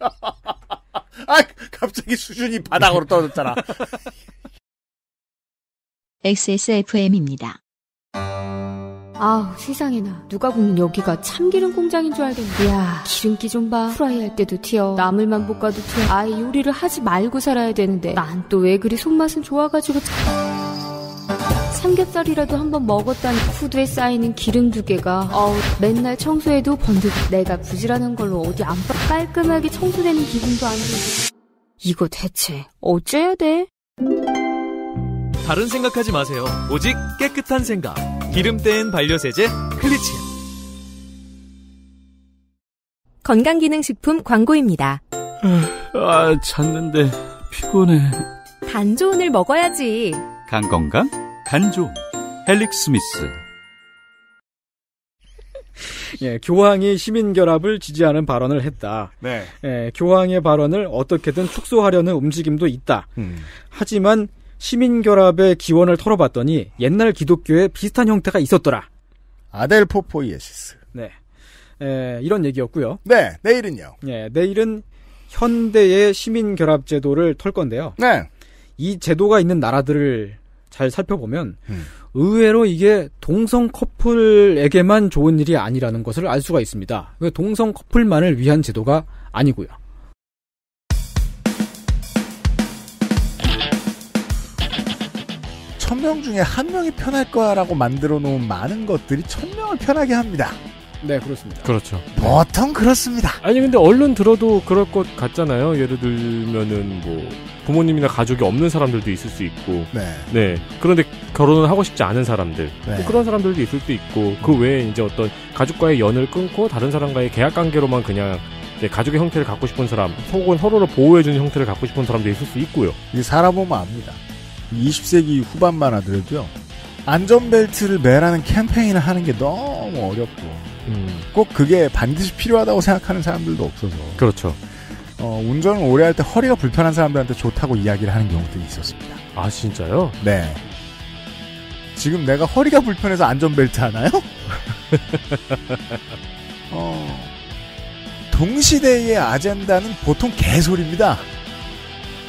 아, 갑자기 수준이 바닥으로 떨어졌잖아. XSFM입니다. 아우 세상에나 누가 보면 여기가 참기름 공장인 줄 알겠네 야 기름기 좀 봐 프라이 할 때도 튀어 나물만 볶아도 튀어 아예 요리를 하지 말고 살아야 되는데 난 또 왜 그리 손맛은 좋아가지고 삼겹살이라도 한 번 먹었다는 후드에 쌓이는 기름 두 개가 어우 맨날 청소해도 번득 내가 부지런한 걸로 어디 안 빠... 깔끔하게 청소되는 기분도 안 들고 이거 대체 어째야 돼? 다른 생각하지 마세요. 오직 깨끗한 생각. 기름 뗀 반려세제 클리치. 건강기능식품 광고입니다. 아, 잤는데 피곤해. 간조은을 먹어야지. 간 건강? 간조은. 헬릭 스미스. 예, 교황이 시민 결합을 지지하는 발언을 했다. 네. 예, 교황의 발언을 어떻게든 축소하려는 움직임도 있다. 음. 하지만 시민결합의 기원을 털어봤더니 옛날 기독교에 비슷한 형태가 있었더라. 아델포 포이에시스. 네. 에, 이런 얘기였고요. 네, 내일은요. 네, 내일은 현대의 시민결합 제도를 털 건데요. 네. 이 제도가 있는 나라들을 잘 살펴보면 음. 의외로 이게 동성 커플에게만 좋은 일이 아니라는 것을 알 수가 있습니다. 그 동성 커플만을 위한 제도가 아니고요. 천명 중에 한 명이 편할 거야라고 만들어 놓은 많은 것들이 천명을 편하게 합니다. 네, 그렇습니다. 그렇죠. 보통 그렇습니다. 아니, 근데 얼른 들어도 그럴 것 같잖아요. 예를 들면은 뭐, 부모님이나 가족이 없는 사람들도 있을 수 있고, 네. 네. 그런데 결혼을 하고 싶지 않은 사람들, 네. 그런 사람들도 있을 수 있고, 그 음. 외에 이제 어떤 가족과의 연을 끊고 다른 사람과의 계약 관계로만 그냥 가족의 형태를 갖고 싶은 사람, 혹은 서로를 보호해주는 형태를 갖고 싶은 사람도 있을 수 있고요. 이 살아보면 압니다. 20세기 후반만 하더라도요. 안전벨트를 매라는 캠페인을 하는 게 너무 어렵고 음. 꼭 그게 반드시 필요하다고 생각하는 사람들도 없어서 그렇죠. 어, 운전을 오래 할 때 허리가 불편한 사람들한테 좋다고 이야기를 하는 경우들이 있었습니다. 아 진짜요? 네. 지금 내가 허리가 불편해서 안전벨트 하나요? 어, 동시대의 아젠다는 보통 개소리입니다.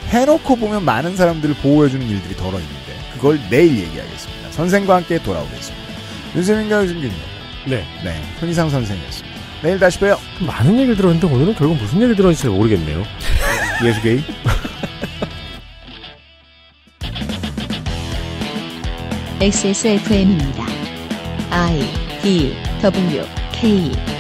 해놓고 보면 많은 사람들을 보호해주는 일들이 덜어 있는데 그걸 내일 얘기하겠습니다. 선생과 함께 돌아오겠습니다. 윤세민과 유승균입니다. 네. 네. 손희상 선생이었습니다. 내일 다시 봬요. 많은 얘기를 들었는데 오늘은 결국 무슨 얘기 들었는지 잘 모르겠네요. 예수게이? XSFM입니다. I D W K